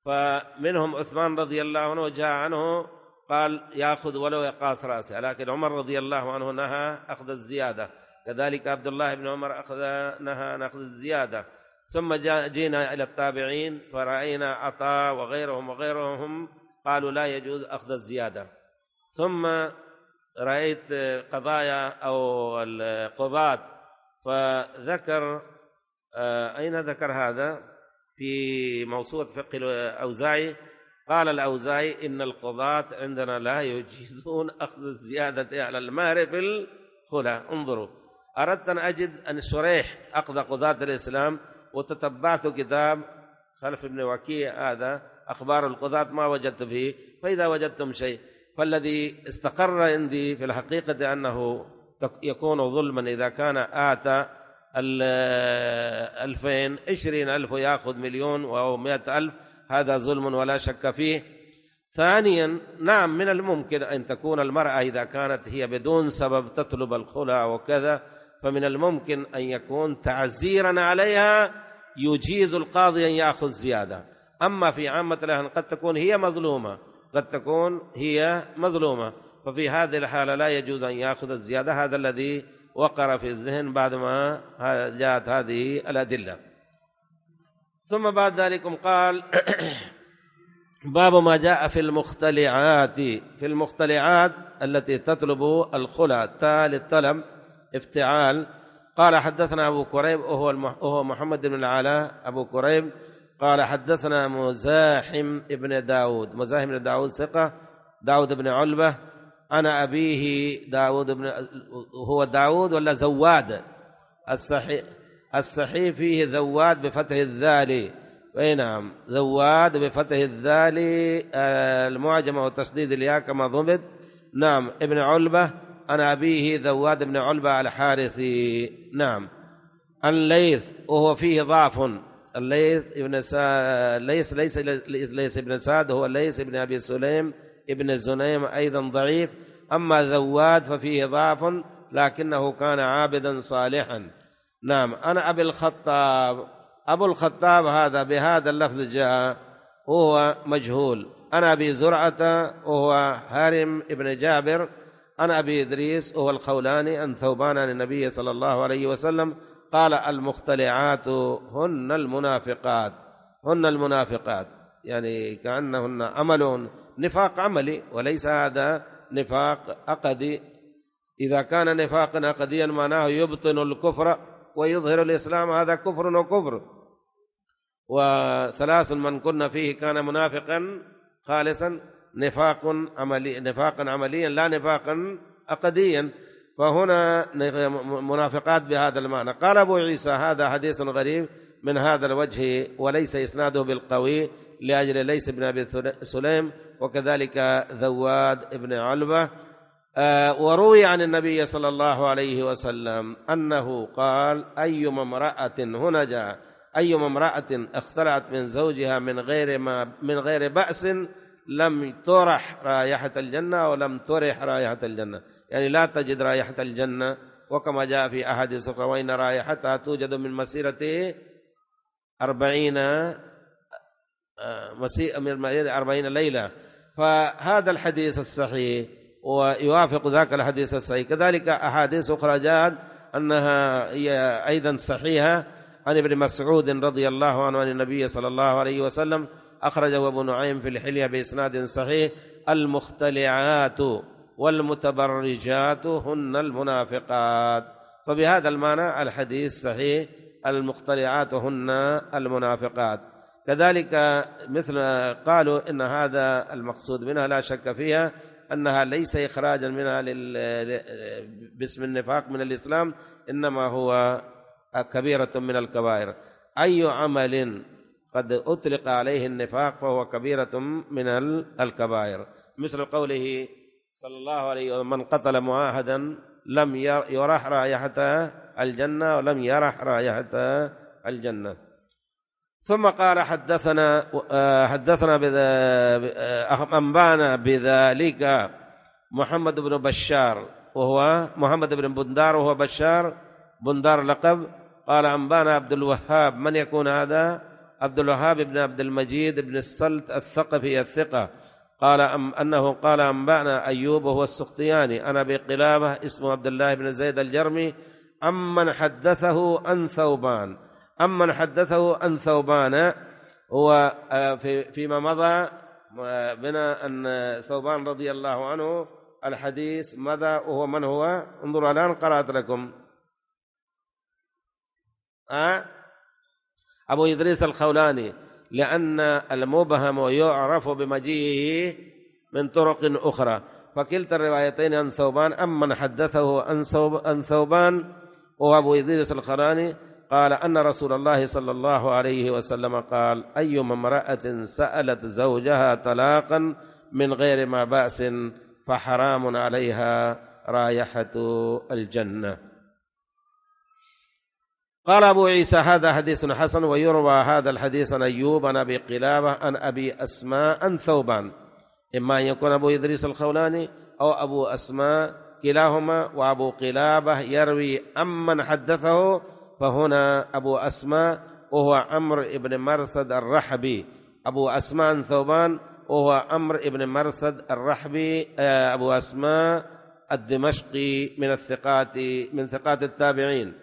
فمنهم عثمان رضي الله عنه وجاء عنه قال ياخذ ولو يقاص راسه لكن عمر رضي الله عنه نهى اخذ الزياده كذلك عبد الله بن عمر اخذ نهى عن اخذ الزياده ثم جينا الى التابعين فراينا عطاء وغيرهم وغيرهم قالوا لا يجوز اخذ الزياده ثم رايت قضايا او القضاه فذكر آه، أين ذكر هذا في موسوعة فقه الأوزاعي قال الأوزاعي إن القضاة عندنا لا يجيزون أخذ الزيادة على المهر في الخلا انظروا أردت أن أجد أن شريح أقضى قضاة الإسلام وتتبعت كتاب خلف بن وكيع هذا أخبار القضاة ما وجدت فيه فإذا وجدتم شيء فالذي استقر عندي في الحقيقة أنه يكون ظلما إذا كان آتى الألفين عشرين ألف ويأخذ مليون أو مئة ألف هذا ظلم ولا شك فيه ثانيا نعم من الممكن أن تكون المرأة إذا كانت هي بدون سبب تطلب الخلع وكذا فمن الممكن أن يكون تعزيرا عليها يجيز القاضي أن يأخذ زيادة أما في عامة الأهل قد تكون هي مظلومة قد تكون هي مظلومة ففي هذه الحالة لا يجوز أن يأخذ الزيادة هذا الذي وقر في الذهن بعدما جاءت هذه الأدلة ثم بعد ذلك قال باب ما جاء في المختلعات في المختلعات التي تطلب الخلع تاء للطلب افتعال قال حدثنا أبو كريب وهو, وهو محمد بن العلاء أبو كريب قال حدثنا مزاحم ابن داود مزاحم بن داود ثقة داود بن علبة أنا أبيه داود بن هو داود ولا زواد الصحيح الصحيح فيه ذواد بفتح الذال اي نعم ذواد بفتح الذال آه، المعجمه وتشديد الياء كما ضمد نعم ابن علبه انا ابيه ذواد بن علبه الحارثي نعم الليث وهو فيه ضعف الليث ابن سا... ليس ليس ليس ابن سعد هو ليس ابن ابي سليم ابن الزنيم أيضا ضعيف أما ذواد ففيه ضعف لكنه كان عابدا صالحا نعم أنا أبي الخطاب أبو الخطاب هذا بهذا اللفظ جاء وهو مجهول أنا أبي زرعة وهو هارم ابن جابر أنا أبي إدريس وهو الخولاني أن ثوبان عن النبي صلى الله عليه وسلم قال المختلعات هن المنافقات هن المنافقات يعني كأنهن عمل نفاق عملي وليس هذا نفاق عقدي إذا كان نفاقا عقديا معناه يبطن الكفر ويظهر الإسلام هذا كفر وكفر وثلاث من كنا فيه كان منافقا خالصا نفاق عملي نفاقا عمليا لا نفاقا عقديا فهنا منافقات بهذا المعنى قال أبو عيسى هذا حديث غريب من هذا الوجه وليس إسناده بالقوي لأجل ليس بن أبي سليم وكذلك ذواد ابن علبة آه، وروي عن النبي صلى الله عليه وسلم أنه قال أيما امرأة هنجا أيما امرأة اختلعت من زوجها من غير ما من غير بأس لم ترح رائحة الجنة ولم ترح رائحة الجنة يعني لا تجد رائحة الجنة وكما جاء في أحد أخرى وإن رائحتها توجد من مسيرة أربعين آه، مسيرة أربعين ليلة فهذا الحديث الصحيح ويوافق ذاك الحديث الصحيح كذلك أحاديث أخرى جاءت أنها هي أيضا صحيحة عن ابن مسعود رضي الله عنه عن النبي صلى الله عليه وسلم أخرجه أبو نعيم في الحلية بإسناد صحيح المختلعات والمتبرجات هن المنافقات فبهذا المعنى الحديث صحيح المختلعات هن المنافقات كذلك مثل قالوا إن هذا المقصود منها لا شك فيها أنها ليس إخراجا منها لل... باسم النفاق من الإسلام إنما هو كبيرة من الكبائر أي عمل قد أطلق عليه النفاق فهو كبيرة من الكبائر مثل قوله صلى الله عليه وسلم من قتل معاهدا لم يرح رائحة الجنة ولم يرح رائحة الجنة ثم قال حدثنا آه، حدثنا أنبانا آه، بذلك محمد بن بشار وهو محمد بن بندار وهو بشار بندار لقب قال أنبانا عبد الوهاب من يكون هذا عبد الوهاب بن عبد المجيد بن السلت الثقفي الثقة قال أم أنه قال أنبأنا أيوب وهو السختياني أنا بقلابة اسمه عبد الله بن زيد الجرمي عمن حدثه عن ثوبان أما من حدثه عن ثوبان هو آه، في فيما مضى آه، بنا أن ثوبان رضي الله عنه الحديث ماذا وهو من هو انظروا الآن قرأت لكم أه؟ أبو إدريس الخولاني لأن المبهم يعرف بمجيئه من طرق أخرى فكلتا الروايتين عن ثوبان من حدثه عن ثوبان وأبو إدريس الخولاني قال أن رسول الله صلى الله عليه وسلم قال أيما امرأة سألت زوجها طلاقا من غير ما بأس فحرام عليها رايحة الجنة قال أبو عيسى هذا حديث حسن ويروى هذا الحديث عن أيوب عن أبي قلابة عن أبي أسماء عن ثوبان إما أن يكون أبو إدريس الخولاني أو أبو أسماء كلاهما وأبو قلابة يروي أمن حدثه فهنا أبو أسماء وهو عمرو بن مرثد الرحبي أبو أسماء ثوبان وهو عمرو بن مرثد الرحبي آه، أبو أسماء الدمشقي من الثقات من ثقات التابعين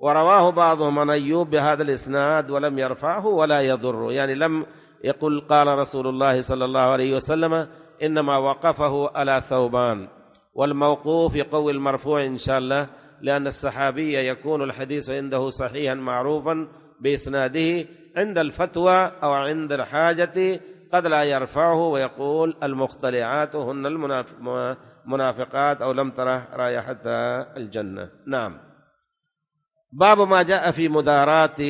ورواه بعضهم عن أيوب بهذا الإسناد ولم يرفعه ولا يضره يعني لم يقل قال رسول الله صلى الله عليه وسلم إنما وقفه على ثوبان والموقوف يقوي المرفوع إن شاء الله لأن السحابي يكون الحديث عنده صحيحا معروفا بإسناده عند الفتوى أو عند الحاجة قد لا يرفعه ويقول المختلعات هن المنافقات أو لم تره رائحة الجنة نعم باب ما جاء في مدارات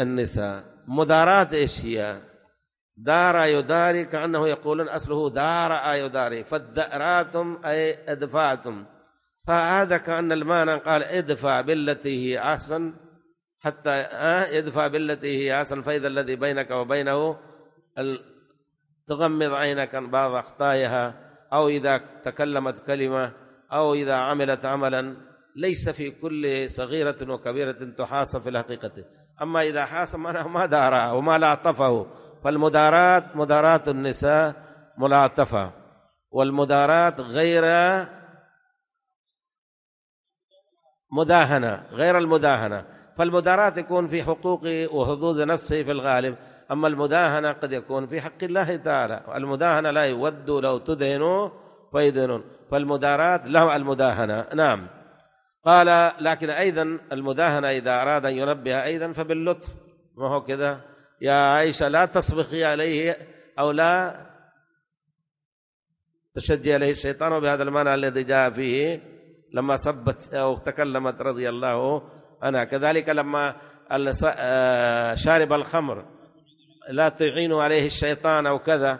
النساء مدارات إيش هي دار يداري كأنه يقولون أصله دار يداري فالدأراتم أي أدفعتم فهذا كأن المانع قال ادفع بالتي هي أحسن حتى آه، ادفع بالتي هي أحسن فإذا الذي بينك وبينه تغمض عينك عن بعض أخطائها أو إذا تكلمت كلمة أو إذا عملت عملا ليس في كل صغيرة وكبيرة تحاسب في الحقيقة أما إذا حاسب ما دار وما لاطفه فالمدارات مدارات النساء ملاطفة والمدارات غير مداهنة غير المداهنة فالمداراة يكون في حقوق وحدود نفسه في الغالب أما المداهنة قد يكون في حق الله تعالى المداهنة لا يود لو تدهنوا فيدهنون فالمداراة له المداهنة نعم قال لكن أيضا المداهنة إذا أراد أن ينبه أيضا فباللطف ما هو كذا يا عائشة لا تصبخي عليه أو لا تشجي عليه الشيطان وبهذا المعنى الذي جاء فيه لما سبت أو تكلمت رضي الله عنها كذلك لما آه، شارب الخمر لا تعين عليه الشيطان أو كذا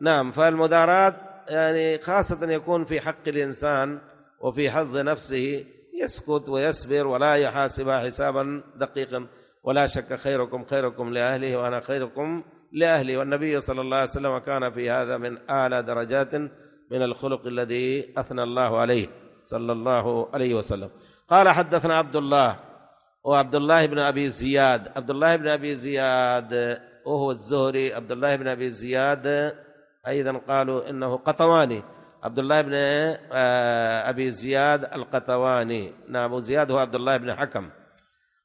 نعم فالمدارات يعني خاصة يكون في حق الإنسان وفي حظ نفسه يسكت ويصبر ولا يحاسب حسابا دقيقا ولا شك خيركم خيركم لأهله وأنا خيركم لأهلي والنبي صلى الله عليه وسلم كان في هذا من أعلى درجات من الخلق الذي أثنى الله عليه صلى الله عليه وسلم قال حدثنا عبد الله وعبد الله بن أبي زياد عبد الله بن أبي زياد وهو الزهري عبد الله بن أبي زياد أيضا قالوا إنه قطواني عبد الله بن آه، أبي زياد القطواني نعم زياد هو عبد الله بن حكم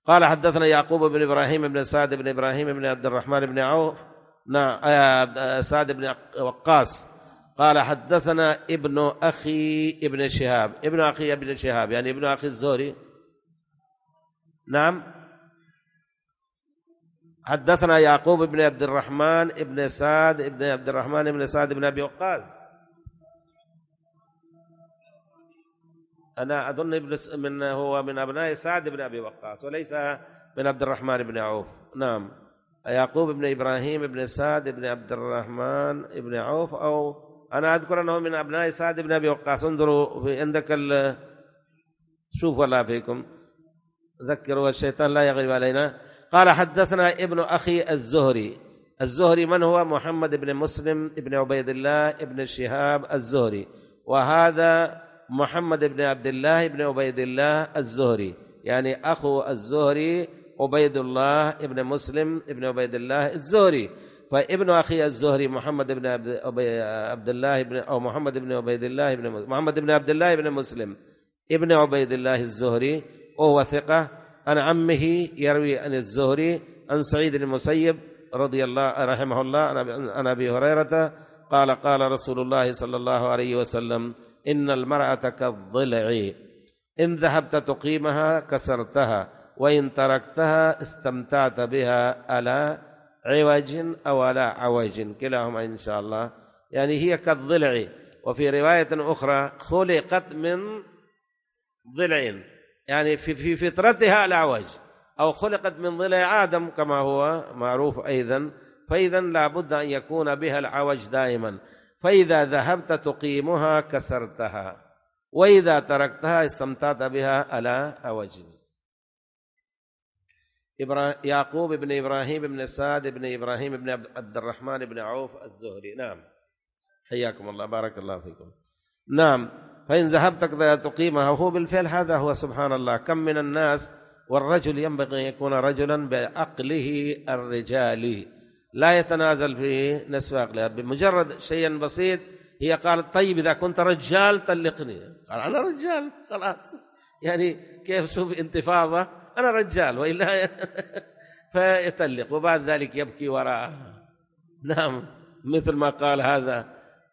قال حدثنا يعقوب بن إبراهيم بن سعد بن إبراهيم بن عبد الرحمن بن عوف نعم آه، آه، سعد بن وقاص قال حدثنا ابن أخي ابن شهاب ابن أخي ابن شهاب يعني ابن أخي الزهري نعم حدثنا يعقوب بن عبد الرحمن ابن سعد ابن عبد الرحمن ابن سعد بن أبي وقاص أنا أظن ابن من هو من أبناء سعد بن أبي وقاص وليس من عبد الرحمن بن عوف نعم يعقوب بن إبراهيم بن سعد بن عبد الرحمن بن عوف أو أنا أذكر أنه من أبناء سعد بن أبي وقاص انظروا في عندك ال شوف الله فيكم ذكروا الشيطان لا يغلب علينا قال حدثنا ابن أخي الزهري الزهري من هو محمد بن مسلم بن عبيد الله بن شهاب الزهري وهذا محمد بن عبد الله بن عبيد الله الزهري يعني أخو الزهري عبيد الله بن مسلم بن عبيد الله الزهري فابن اخي الزهري محمد بن عبد الله بن او محمد بن عبيد الله بن محمد بن عبد الله بن مسلم ابن عبيد الله الزهري وهو ثقه عن عمه يروي عن الزهري عن سعيد المسيب رضي الله رحمه الله عن ابي هريره قال قال رسول الله صلى الله عليه وسلم ان المراه كالضلع ان ذهبت تقيمها كسرتها وان تركتها استمتعت بها الا عوج أو على عوج كلاهما إن شاء الله يعني هي كالضلع وفي رواية أخرى خلقت من ضلع يعني في, في فطرتها العوج أو خلقت من ضلع آدم كما هو معروف أيضا فإذا لابد أن يكون بها العوج دائما فإذا ذهبت تقيمها كسرتها وإذا تركتها استمتعت بها على عوج يعقوب بن إبراهيم بن السعد بن إبراهيم بن عبد الرحمن بن عوف الزهري نعم حياكم الله بارك الله فيكم نعم فإن ذهبت تقيمها هو بالفعل هذا هو سبحان الله كم من الناس والرجل ينبغي أن يكون رجلا بعقله الرجالي لا يتنازل في نصف عقله بمجرد شيء بسيط هي قالت طيب إذا كنت رجال طلقني قال أنا رجال خلاص يعني كيف شوف انتفاضة أنا رجال وإلا فيتلق وبعد ذلك يبكي وراءه نعم مثل ما قال هذا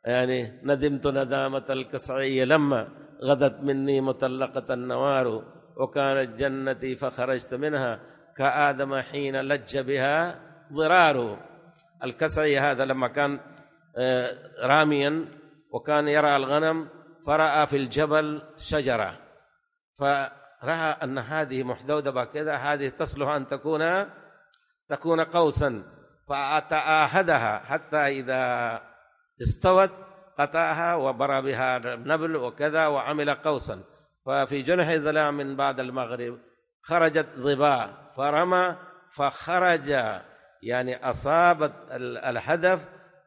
يعني ندمت ندامة القصعية لما غدت مني مطلقة النوار وكانت جنتي فخرجت منها كآدم حين لج بها ضرار الكسعي هذا لما كان آه، راميا وكان يرى الغنم فرأى في الجبل شجرة ف رأى أن هذه محدودبة كذا هذه تصلح أن تكون تكون قوسا فتعاهدها حتى إذا استوت قطعها وبرى بها نبل وكذا وعمل قوسا ففي جنح ظلام من بعد المغرب خرجت ظباء فرمى فخرج يعني أصابت الهدف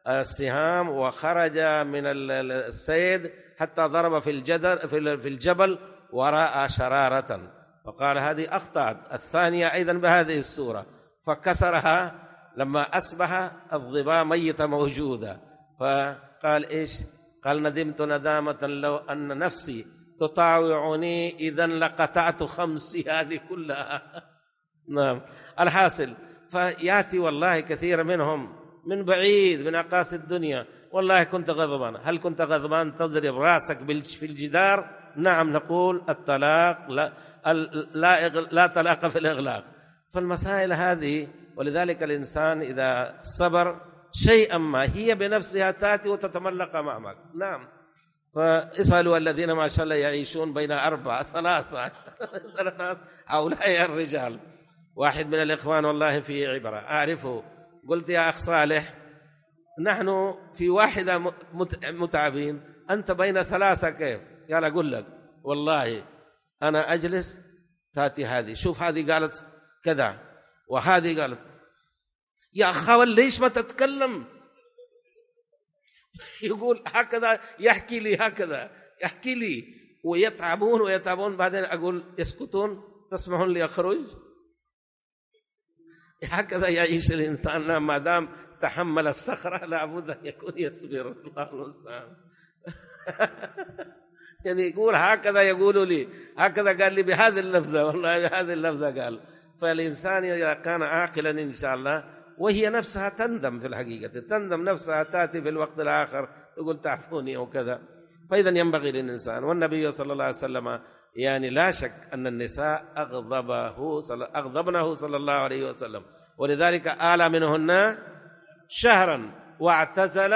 السهام وخرج من السيد حتى ضرب في الجدل في الجبل وراء شرارة فقال هذه أخطأت الثانية أيضا بهذه السورة فكسرها لما أصبح الظباء ميتة موجودة فقال إيش قال ندمت ندامة لو أن نفسي تطاوعني إذا لقطعت خمسي هذه كلها نعم الحاصل فياتي والله كثير منهم من بعيد من اقاصي الدنيا والله كنت غضبان هل كنت غضبان تضرب راسك في الجدار نعم نقول الطلاق لا لا, لا طلاق في الإغلاق فالمسائل هذه ولذلك الإنسان إذا صبر شيئا ما هي بنفسها تأتي وتتملق امامك نعم فاسألوا الذين ما شاء الله يعيشون بين أربعة ثلاثة هؤلاء الرجال واحد من الإخوان والله في عبرة أعرفه قلت يا أخ صالح نحن في واحدة متعبين أنت بين ثلاثة كيف قال أقول لك والله أنا أجلس تأتي هذه شوف هذه قالت كذا وهذه قالت يا أخوان ليش ما تتكلم يقول هكذا يحكي لي هكذا يحكي لي ويتعبون ويتعبون بعدين أقول يسكتون تسمحون لي أخرج هكذا يعيش الإنسان ما دام تحمل الصخرة لابد أن يكون يصبر الله المستعان يعني يقول هكذا يقولوا لي هكذا قال لي بهذه اللفظة والله بهذه اللفظة قال فالإنسان إذا كان عاقلا إن شاء الله وهي نفسها تندم في الحقيقة تندم نفسها تأتي في الوقت الآخر تقول تعفوني أو كذا فإذا ينبغي للإنسان والنبي صلى الله عليه وسلم يعني لا شك أن النساء أغضبه صلى أغضبنه صلى الله عليه وسلم ولذلك آل منهن شهرا واعتزل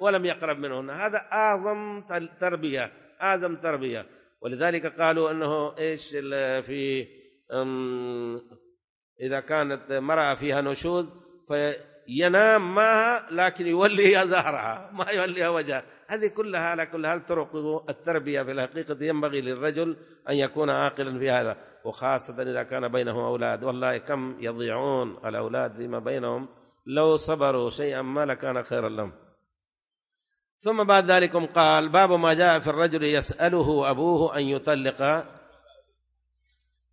ولم يقرب منهن هذا أعظم تربية اعظم تربيه ولذلك قالوا انه ايش في اذا كانت مراه فيها نشوز فينام معها لكن يولي ظهرها ما يوليها وجهها هذه كلها على كل هذه طرق التربيه في الحقيقه ينبغي للرجل ان يكون عاقلا في هذا وخاصه اذا كان بينه اولاد والله كم يضيعون الاولاد فيما بينهم لو صبروا شيئا ما لكان خيرا لهم ثم بعد ذلك قال باب ما جاء في الرجل يسأله أبوه أن يطلق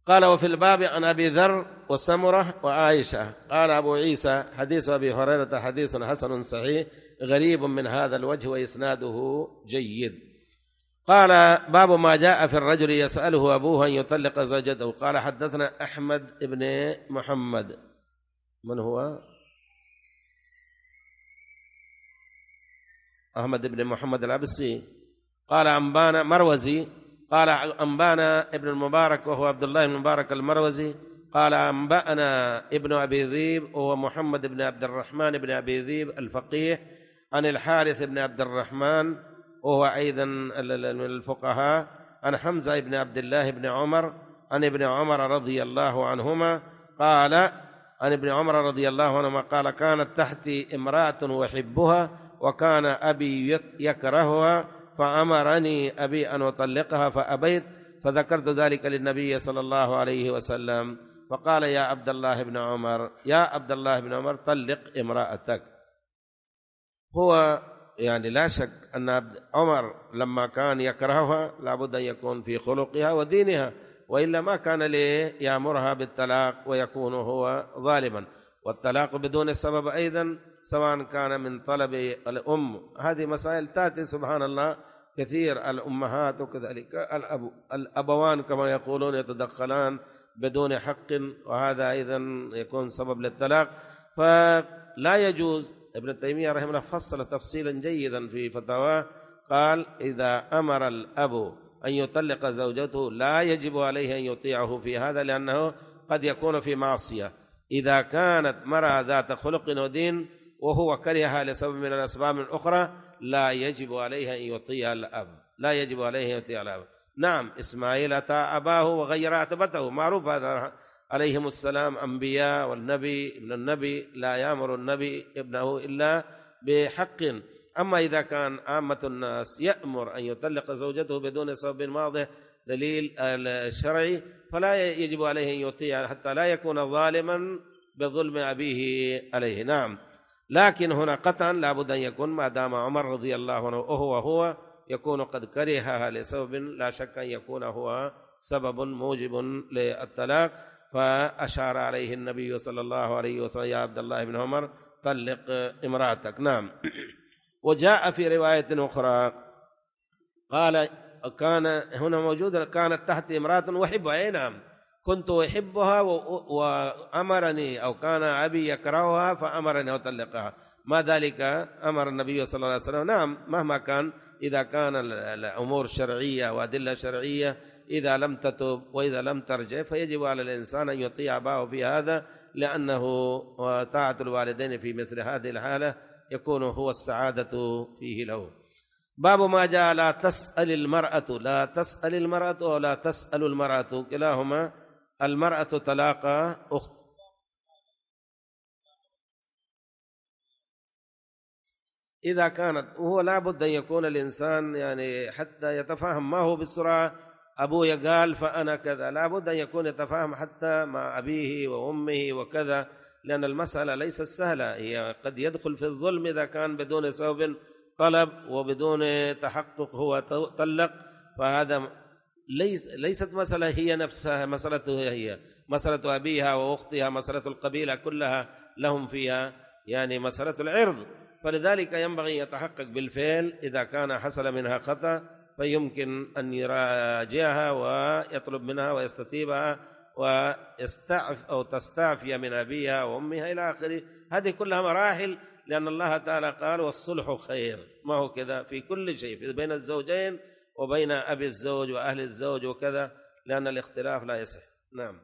قال وفي الباب عن أبي ذر وسمرة وعائشة قال أبو عيسى حديث أبي هريرة حديث حسن صحيح غريب من هذا الوجه وإسناده جيد قال باب ما جاء في الرجل يسأله أبوه أن يطلق زوجته قال حدثنا أحمد بن محمد من هو؟ أحمد بن محمد العبسي قال أنبانا مروزي قال أنبانا ابن المبارك وهو عبد الله بن المبارك المروزي قال أنبأنا ابن أبي ذيب وهو محمد بن عبد الرحمن بن أبي ذيب الفقيه عن الحارث بن عبد الرحمن وهو أيضا من الفقهاء عن حمزة بن عبد الله بن عمر عن ابن عمر رضي الله عنهما قال عن ابن عمر رضي الله عنهما قال كانت تحتي امرأة وحبها وكان أبي يكرهها فأمرني أبي أن أطلقها فأبيت فذكرت ذلك للنبي صلى الله عليه وسلم فقال يا عبد الله بن عمر يا عبد الله بن عمر طلق امرأتك هو يعني لا شك أن عمر لما كان يكرهها لابد أن يكون في خلقها ودينها وإلا ما كان ليه يأمرها بالطلاق ويكون هو ظالما والطلاق بدون السبب أيضا سواء كان من طلب الأم هذه مسائل تأتي سبحان الله كثير الأمهات وكذلك الأب الأبوان كما يقولون يتدخلان بدون حق وهذا أيضا يكون سبب للطلاق فلا يجوز ابن تيمية رحمه الله فصل تفصيلا جيدا في فتاواه قال إذا أمر الأب أن يطلق زوجته لا يجب عليه أن يطيعه في هذا لأنه قد يكون في معصية إذا كانت مرأة ذات خلق ودين وهو كرهها لسبب من الأسباب الأخرى لا يجب عليها أن يطيع الأب لا يجب عليه أن يطيع الأب نعم إسماعيل أتى أباه وغير عتبته معروف هذا عليهم السلام أنبياء والنبي ابن النبي لا يأمر النبي ابنه إلا بحق أما إذا كان عامة الناس يأمر أن يطلق زوجته بدون سبب واضح دليل الشرعي فلا يجب عليه أن يطيع حتى لا يكون ظالما بظلم أبيه عليه نعم لكن هنا قطعا لابد أن يكون ما دام عمر رضي الله عنه وهو هو يكون قد كرهها لسبب لا شك أن يكون هو سبب موجب للطلاق فأشار عليه النبي صلى الله عليه وسلم يا عبد الله بن عمر طلق امرأتك نعم وجاء في رواية أخرى قال كان هنا موجود كانت تحت امرأة وحب نعم كنت أحبها وأمرني أو كان أبي يكرهها فأمرني أطلقها ما ذلك أمر النبي صلى الله عليه وسلم نعم مهما كان إذا كان الأمور شرعية وأدلة شرعية إذا لم تتوب وإذا لم ترجع فيجب على الإنسان أن يطيع أباه في هذا لأنه طاعة الوالدين في مثل هذه الحالة يكون هو السعادة فيه له باب ما جاء لا تسأل المرأة لا تسأل المرأة ولا تسأل المرأة كلاهما المرأة تلاقى أخت إذا كانت وهو لابد أن يكون الإنسان يعني حتى يتفاهم ما هو بسرعة أبوي قال فأنا كذا لابد أن يكون يتفاهم حتى مع أبيه وأمه وكذا لأن المسألة ليست سهلة هي قد يدخل في الظلم إذا كان بدون سبب طلب وبدون تحقق هو طلق فهذا ليس ليست مسألة هي نفسها مسألتها هي مسألة أبيها وأختها مسألة القبيلة كلها لهم فيها يعني مسألة العرض فلذلك ينبغي يتحقق بالفعل إذا كان حصل منها خطأ فيمكن أن يراجعها ويطلب منها ويستتيبها ويستعف أو تستعفي من أبيها وأمها إلى آخره هذه كلها مراحل لأن الله تعالى قال والصلح خير ما هو كذا في كل شيء بين الزوجين وبين أبي الزوج وأهل الزوج وكذا لأن الاختلاف لا يصح نعم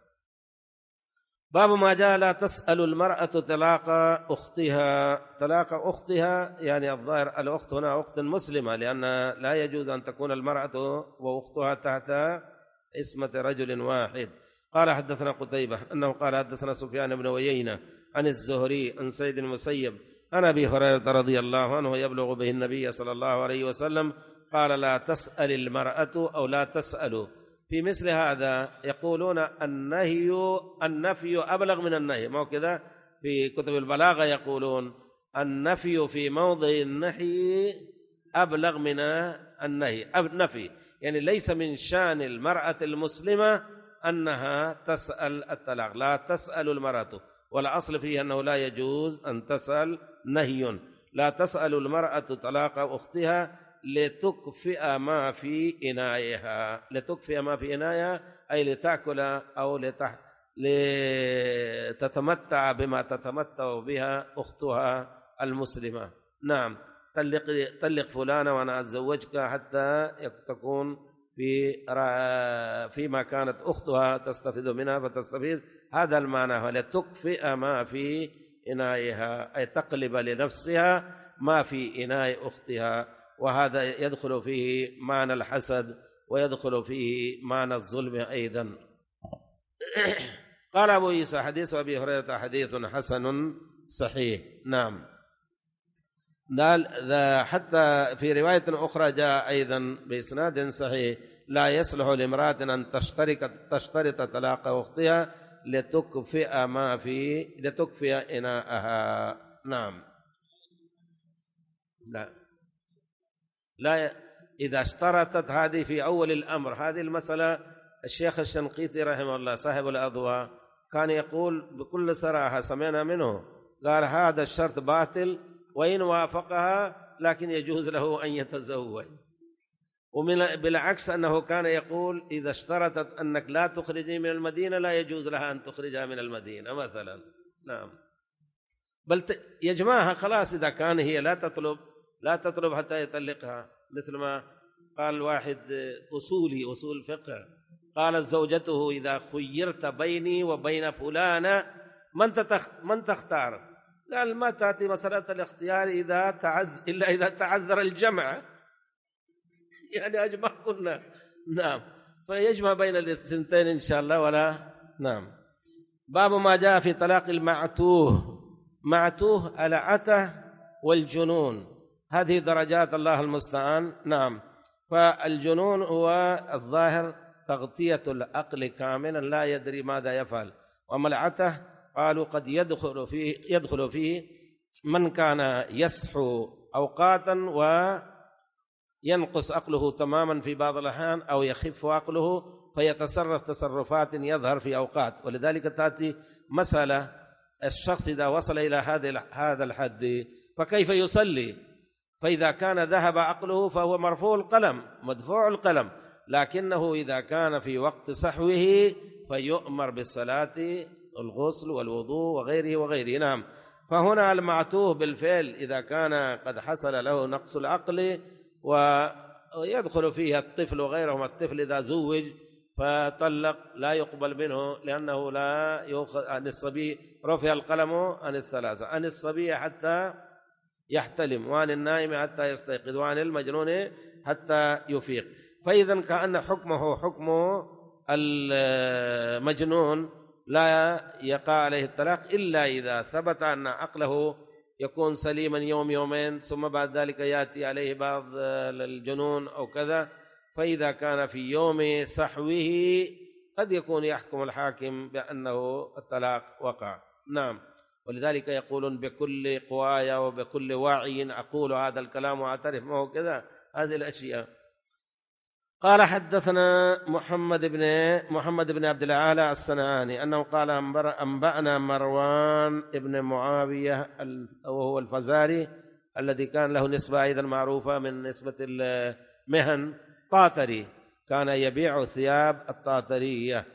باب ما جاء لا تسأل المرأة طلاق أختها طلاق أختها يعني الظاهر الأخت هنا أخت مسلمة لأن لا يجوز أن تكون المرأة وأختها تحت اسمة رجل واحد قال حدثنا قتيبة أنه قال حدثنا سفيان بن ويينة عن الزهري عن سيد المسيب عن أبي هريرة رضي الله عنه يبلغ به النبي صلى الله عليه وسلم قال لا تسأل المرأة أو لا تسأل في مثل هذا يقولون النهي النفي أبلغ من النهي ما كذا في كتب البلاغة يقولون النفي في موضع النهي أبلغ من النهي النفي يعني ليس من شان المرأة المسلمة أنها تسأل الطلاق لا تسأل المرأة والأصل فيه أنه لا يجوز أن تسأل نهي لا تسأل المرأة طلاق أختها لتكفئ ما في إنائها لتكفئ ما في إنائها أي لتأكل أو لتح... لتتمتع بما تتمتع بها أختها المسلمة نعم طلق طلق فلانة وأنا أتزوجك حتى تكون في فيما كانت أختها تستفيد منها فتستفيد هذا المعنى ولتكفئ ما في إنائها أي تقلب لنفسها ما في إناء أختها وهذا يدخل فيه معنى الحسد ويدخل فيه معنى الظلم أيضا قال أبو عيسى حديث أبي هريرة حديث حسن صحيح نعم ذا حتى في رواية أخرى جاء أيضا بإسناد صحيح لا يصلح لامرأة أن تشترك تشترط طلاق أختها لتكفئ ما في لتكفئ إناءها نعم لا لا إذا اشترطت هذه في أول الأمر هذه المسألة الشيخ الشنقيطي رحمه الله صاحب الأضواء كان يقول بكل صراحة سمعنا منه قال هذا الشرط باطل وإن وافقها لكن يجوز له أن يتزوج ومن بالعكس أنه كان يقول إذا اشترطت أنك لا تخرجي من المدينة لا يجوز لها أن تخرجها من المدينة مثلا نعم بل يجمعها خلاص إذا كان هي لا تطلب لا تطلب حتى يطلقها مثل ما قال واحد أصولي أصول فقه قالت زوجته إذا خيرت بيني وبين فلانة من, تتخ من تختار قال ما تأتي مسألة الاختيار إذا تعذ إلا إذا تعذر الجمع يعني أجمع كنا نعم فيجمع بين الثنتين إن شاء الله ولا نعم باب ما جاء في طلاق المعتوه معتوه العته والجنون هذه درجات الله المستعان نعم فالجنون هو الظاهر تغطية العقل كاملا لا يدري ماذا يفعل وملعته قالوا قد يدخل فيه يدخل فيه من كان يسحو أوقاتا وينقص عقله تماما في بعض الأحيان أو يخف عقله فيتصرف تصرفات يظهر في أوقات ولذلك تأتي مسألة الشخص إذا وصل إلى هذا هذا الحد فكيف يصلي فإذا كان ذهب عقله فهو مرفوع القلم مدفوع القلم لكنه إذا كان في وقت صحوه فيؤمر بالصلاة الغسل والوضوء وغيره وغيره نعم فهنا المعتوه بالفعل إذا كان قد حصل له نقص العقل ويدخل فيه الطفل وغيرهما الطفل إذا زوج فطلق لا يقبل منه لأنه لا يؤخذ عن الصبي رفع القلم عن الثلاثة عن الصبي حتى يحتلم وعن النائم حتى يستيقظ وعن المجنون حتى يفيق فإذا كأن حكمه حكم المجنون لا يقع عليه الطلاق إلا إذا ثبت أن عقله يكون سليما يوم يومين ثم بعد ذلك يأتي عليه بعض الجنون أو كذا فإذا كان في يوم سحوه قد يكون يحكم الحاكم بأنه الطلاق وقع نعم ولذلك يقولون بكل قوايا وبكل وعي أقول هذا الكلام وأعترف ما هو كذا هذه الأشياء قال حدثنا محمد بن محمد بن عبد الاعلى السنعاني انه قال انبانا مروان بن معاويه وهو الفزاري الذي كان له نسبه ايضا معروفه من نسبه المهن طاطري كان يبيع ثياب الطاطريه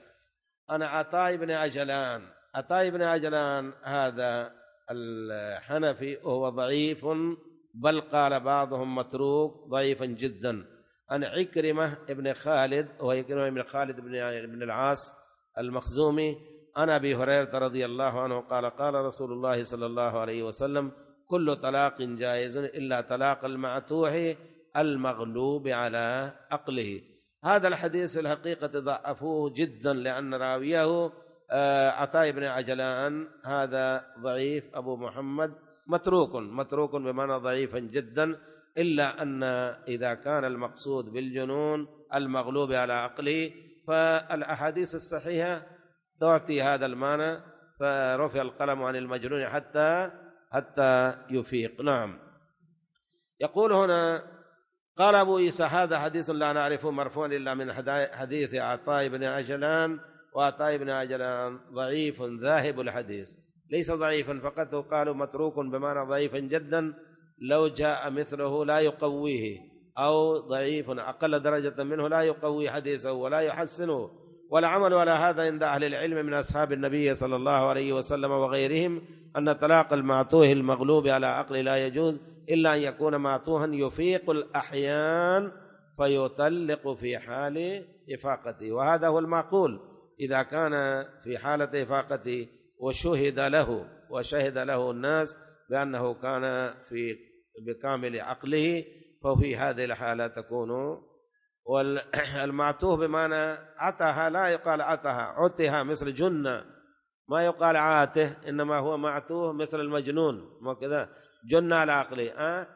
انا عطاء بن عجلان عطاء بن عجلان هذا الحنفي وهو ضعيف بل قال بعضهم متروك ضعيفا جدا عن عكرمة ابن خالد وهو عكرمة بن خالد بن يعني بن العاص المخزومي عن أبي هريرة رضي الله عنه قال قال رسول الله صلى الله عليه وسلم كل طلاق جائز إلا طلاق المعتوح المغلوب على عقله هذا الحديث الحقيقة ضعفوه جدا لأن راويه آه، عطاء بن عجلان هذا ضعيف أبو محمد متروك متروك بمعنى ضعيفا جدا إلا أن إذا كان المقصود بالجنون المغلوب على عقله فالأحاديث الصحيحة تعطي هذا المعنى فرفع القلم عن المجنون حتى حتى يفيق نعم يقول هنا قال أبو عيسى هذا حديث لا نعرفه مرفوع إلا من حديث عطاء بن عجلان وعطاء بن عجلان ضعيف ذاهب الحديث ليس ضعيفا فقط قالوا متروك بمعنى ضعيفا جدا لو جاء مثله لا يقويه أو ضعيف أقل درجة منه لا يقوي حديثه ولا يحسنه والعمل على هذا عند أهل العلم من أصحاب النبي صلى الله عليه وسلم وغيرهم أن طلاق المعطوه المغلوب على عقل لا يجوز إلا أن يكون معطوها يفيق الأحيان فيطلق في حال إفاقته وهذا هو المعقول إذا كان في حالة إفاقته وشهد له وشهد له الناس بأنه كان في بكامل عقله ففي هذه الحالة تكون والمعتوه بمعنى عتها لا يقال عتها عتها مثل جنة ما يقال عاته إنما هو معتوه مثل المجنون ما كذا جنة على عقله أه؟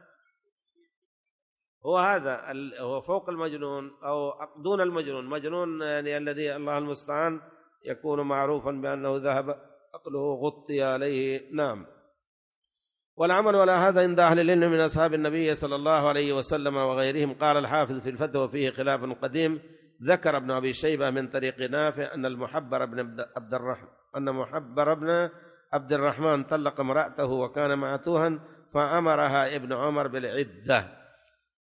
هو هذا هو فوق المجنون أو دون المجنون مجنون يعني الذي الله المستعان يكون معروفا بأنه ذهب عقله غطي عليه نعم والعمل على هذا عند أهل العلم من أصحاب النبي صلى الله عليه وسلم وغيرهم قال الحافظ في الفتوى فيه خلاف قديم ذكر ابن أبي شيبة من طريق نافع أن المحبر بن عبد الرحمن أن محبر بن عبد الرحمن طلق امرأته وكان معتوها فأمرها ابن عمر بالعدة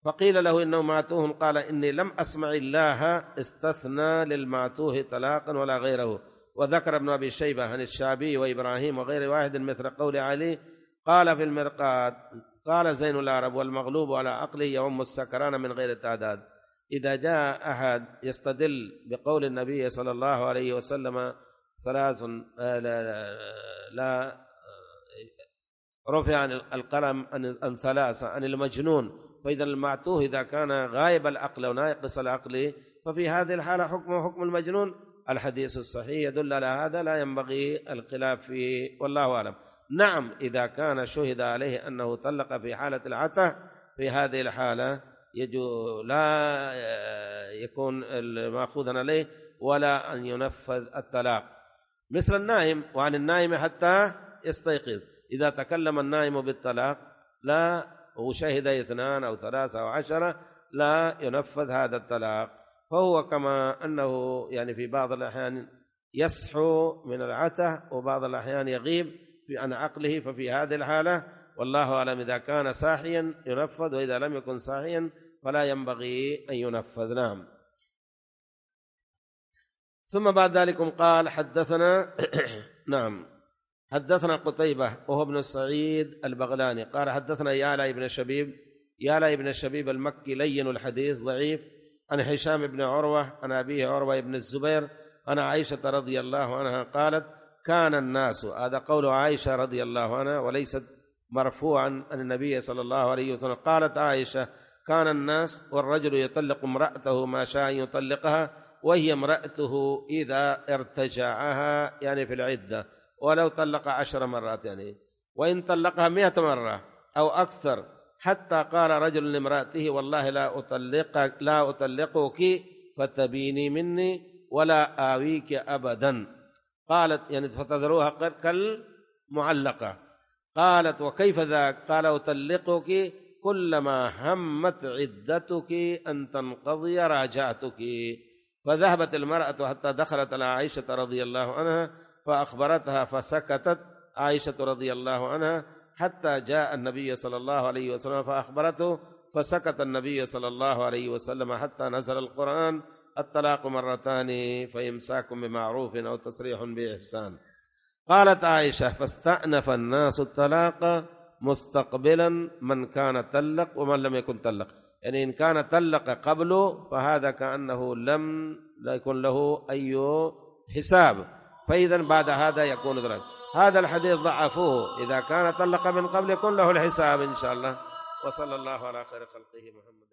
فقيل له انه معتوه قال اني لم اسمع الله استثنى للمعتوه طلاقا ولا غيره وذكر ابن ابي شيبه عن الشعبي وابراهيم وغير واحد مثل قول علي قال في المرقاد قال زين العرب والمغلوب على عقله يوم السكران من غير تعداد اذا جاء احد يستدل بقول النبي صلى الله عليه وسلم ثلاث آه، لا, لا آه، رفع عن القلم عن ثلاثه عن المجنون فإذا المعتوه إذا كان غايب العقل وناقص العقل ففي هذه الحالة حكمه حكم المجنون الحديث الصحيح يدل على هذا لا ينبغي الخلاف فيه والله أعلم نعم إذا كان شهد عليه أنه طلق في حالة العتة في هذه الحالة يجو لا آه، يكون مأخوذا عليه ولا أن ينفذ الطلاق مثل النائم وعن النائم حتى يستيقظ إذا تكلم النائم بالطلاق لا وشهد اثنان أو ثلاثة أو عشرة لا ينفذ هذا الطلاق فهو كما أنه يعني في بعض الأحيان يصحو من العته وبعض الأحيان يغيب عن عقله ففي هذه الحالة والله أعلم إذا كان صاحيا ينفذ وإذا لم يكن صاحيا فلا ينبغي أن ينفذ نعم ثم بعد ذلك قال حدثنا نعم حدثنا قتيبة وهو ابن سعيد البغلاني قال حدثنا يالا بن شبيب يالا بن شبيب المكي لين الحديث ضعيف عن هشام بن عروة عن أبيه عروة بن الزبير عن عائشة رضي الله عنها قالت كان الناس هذا قول عائشة رضي الله عنها وليست مرفوعا عن النبي صلى الله عليه وسلم قالت عائشة كان الناس والرجل يطلق امرأته ما شاء يطلقها وهي امرأته إذا ارتجعها يعني في العدة ولو طلق عشر مرات يعني وإن طلقها مئة مرة أو أكثر حتى قال رجل لامرأته والله لا أطلقك لا أطلقك فتبيني مني ولا آويك أبدا قالت يعني فتذروها كالمعلقة قالت وكيف ذاك قال أطلقك كلما همت عدتك أن تنقضي راجعتك فذهبت المرأة حتى دخلت على عائشة رضي الله عنها فأخبرتها فسكتت عائشة رضي الله عنها حتى جاء النبي صلى الله عليه وسلم فأخبرته فسكت النبي صلى الله عليه وسلم حتى نزل القرآن الطلاق مرتان فيمساك بمعروف أو تصريح بإحسان قالت عائشة فاستأنف الناس الطلاق مستقبلا من كان تلق ومن لم يكن تلق يعني إن كان تلق قبله فهذا كأنه لم يكن له أي حساب فإذا بعد هذا يكون ذلك هذا الحديث ضعفوه إذا كان طلق من قبل كله الحساب إن شاء الله وصلى الله على خير خلقه محمد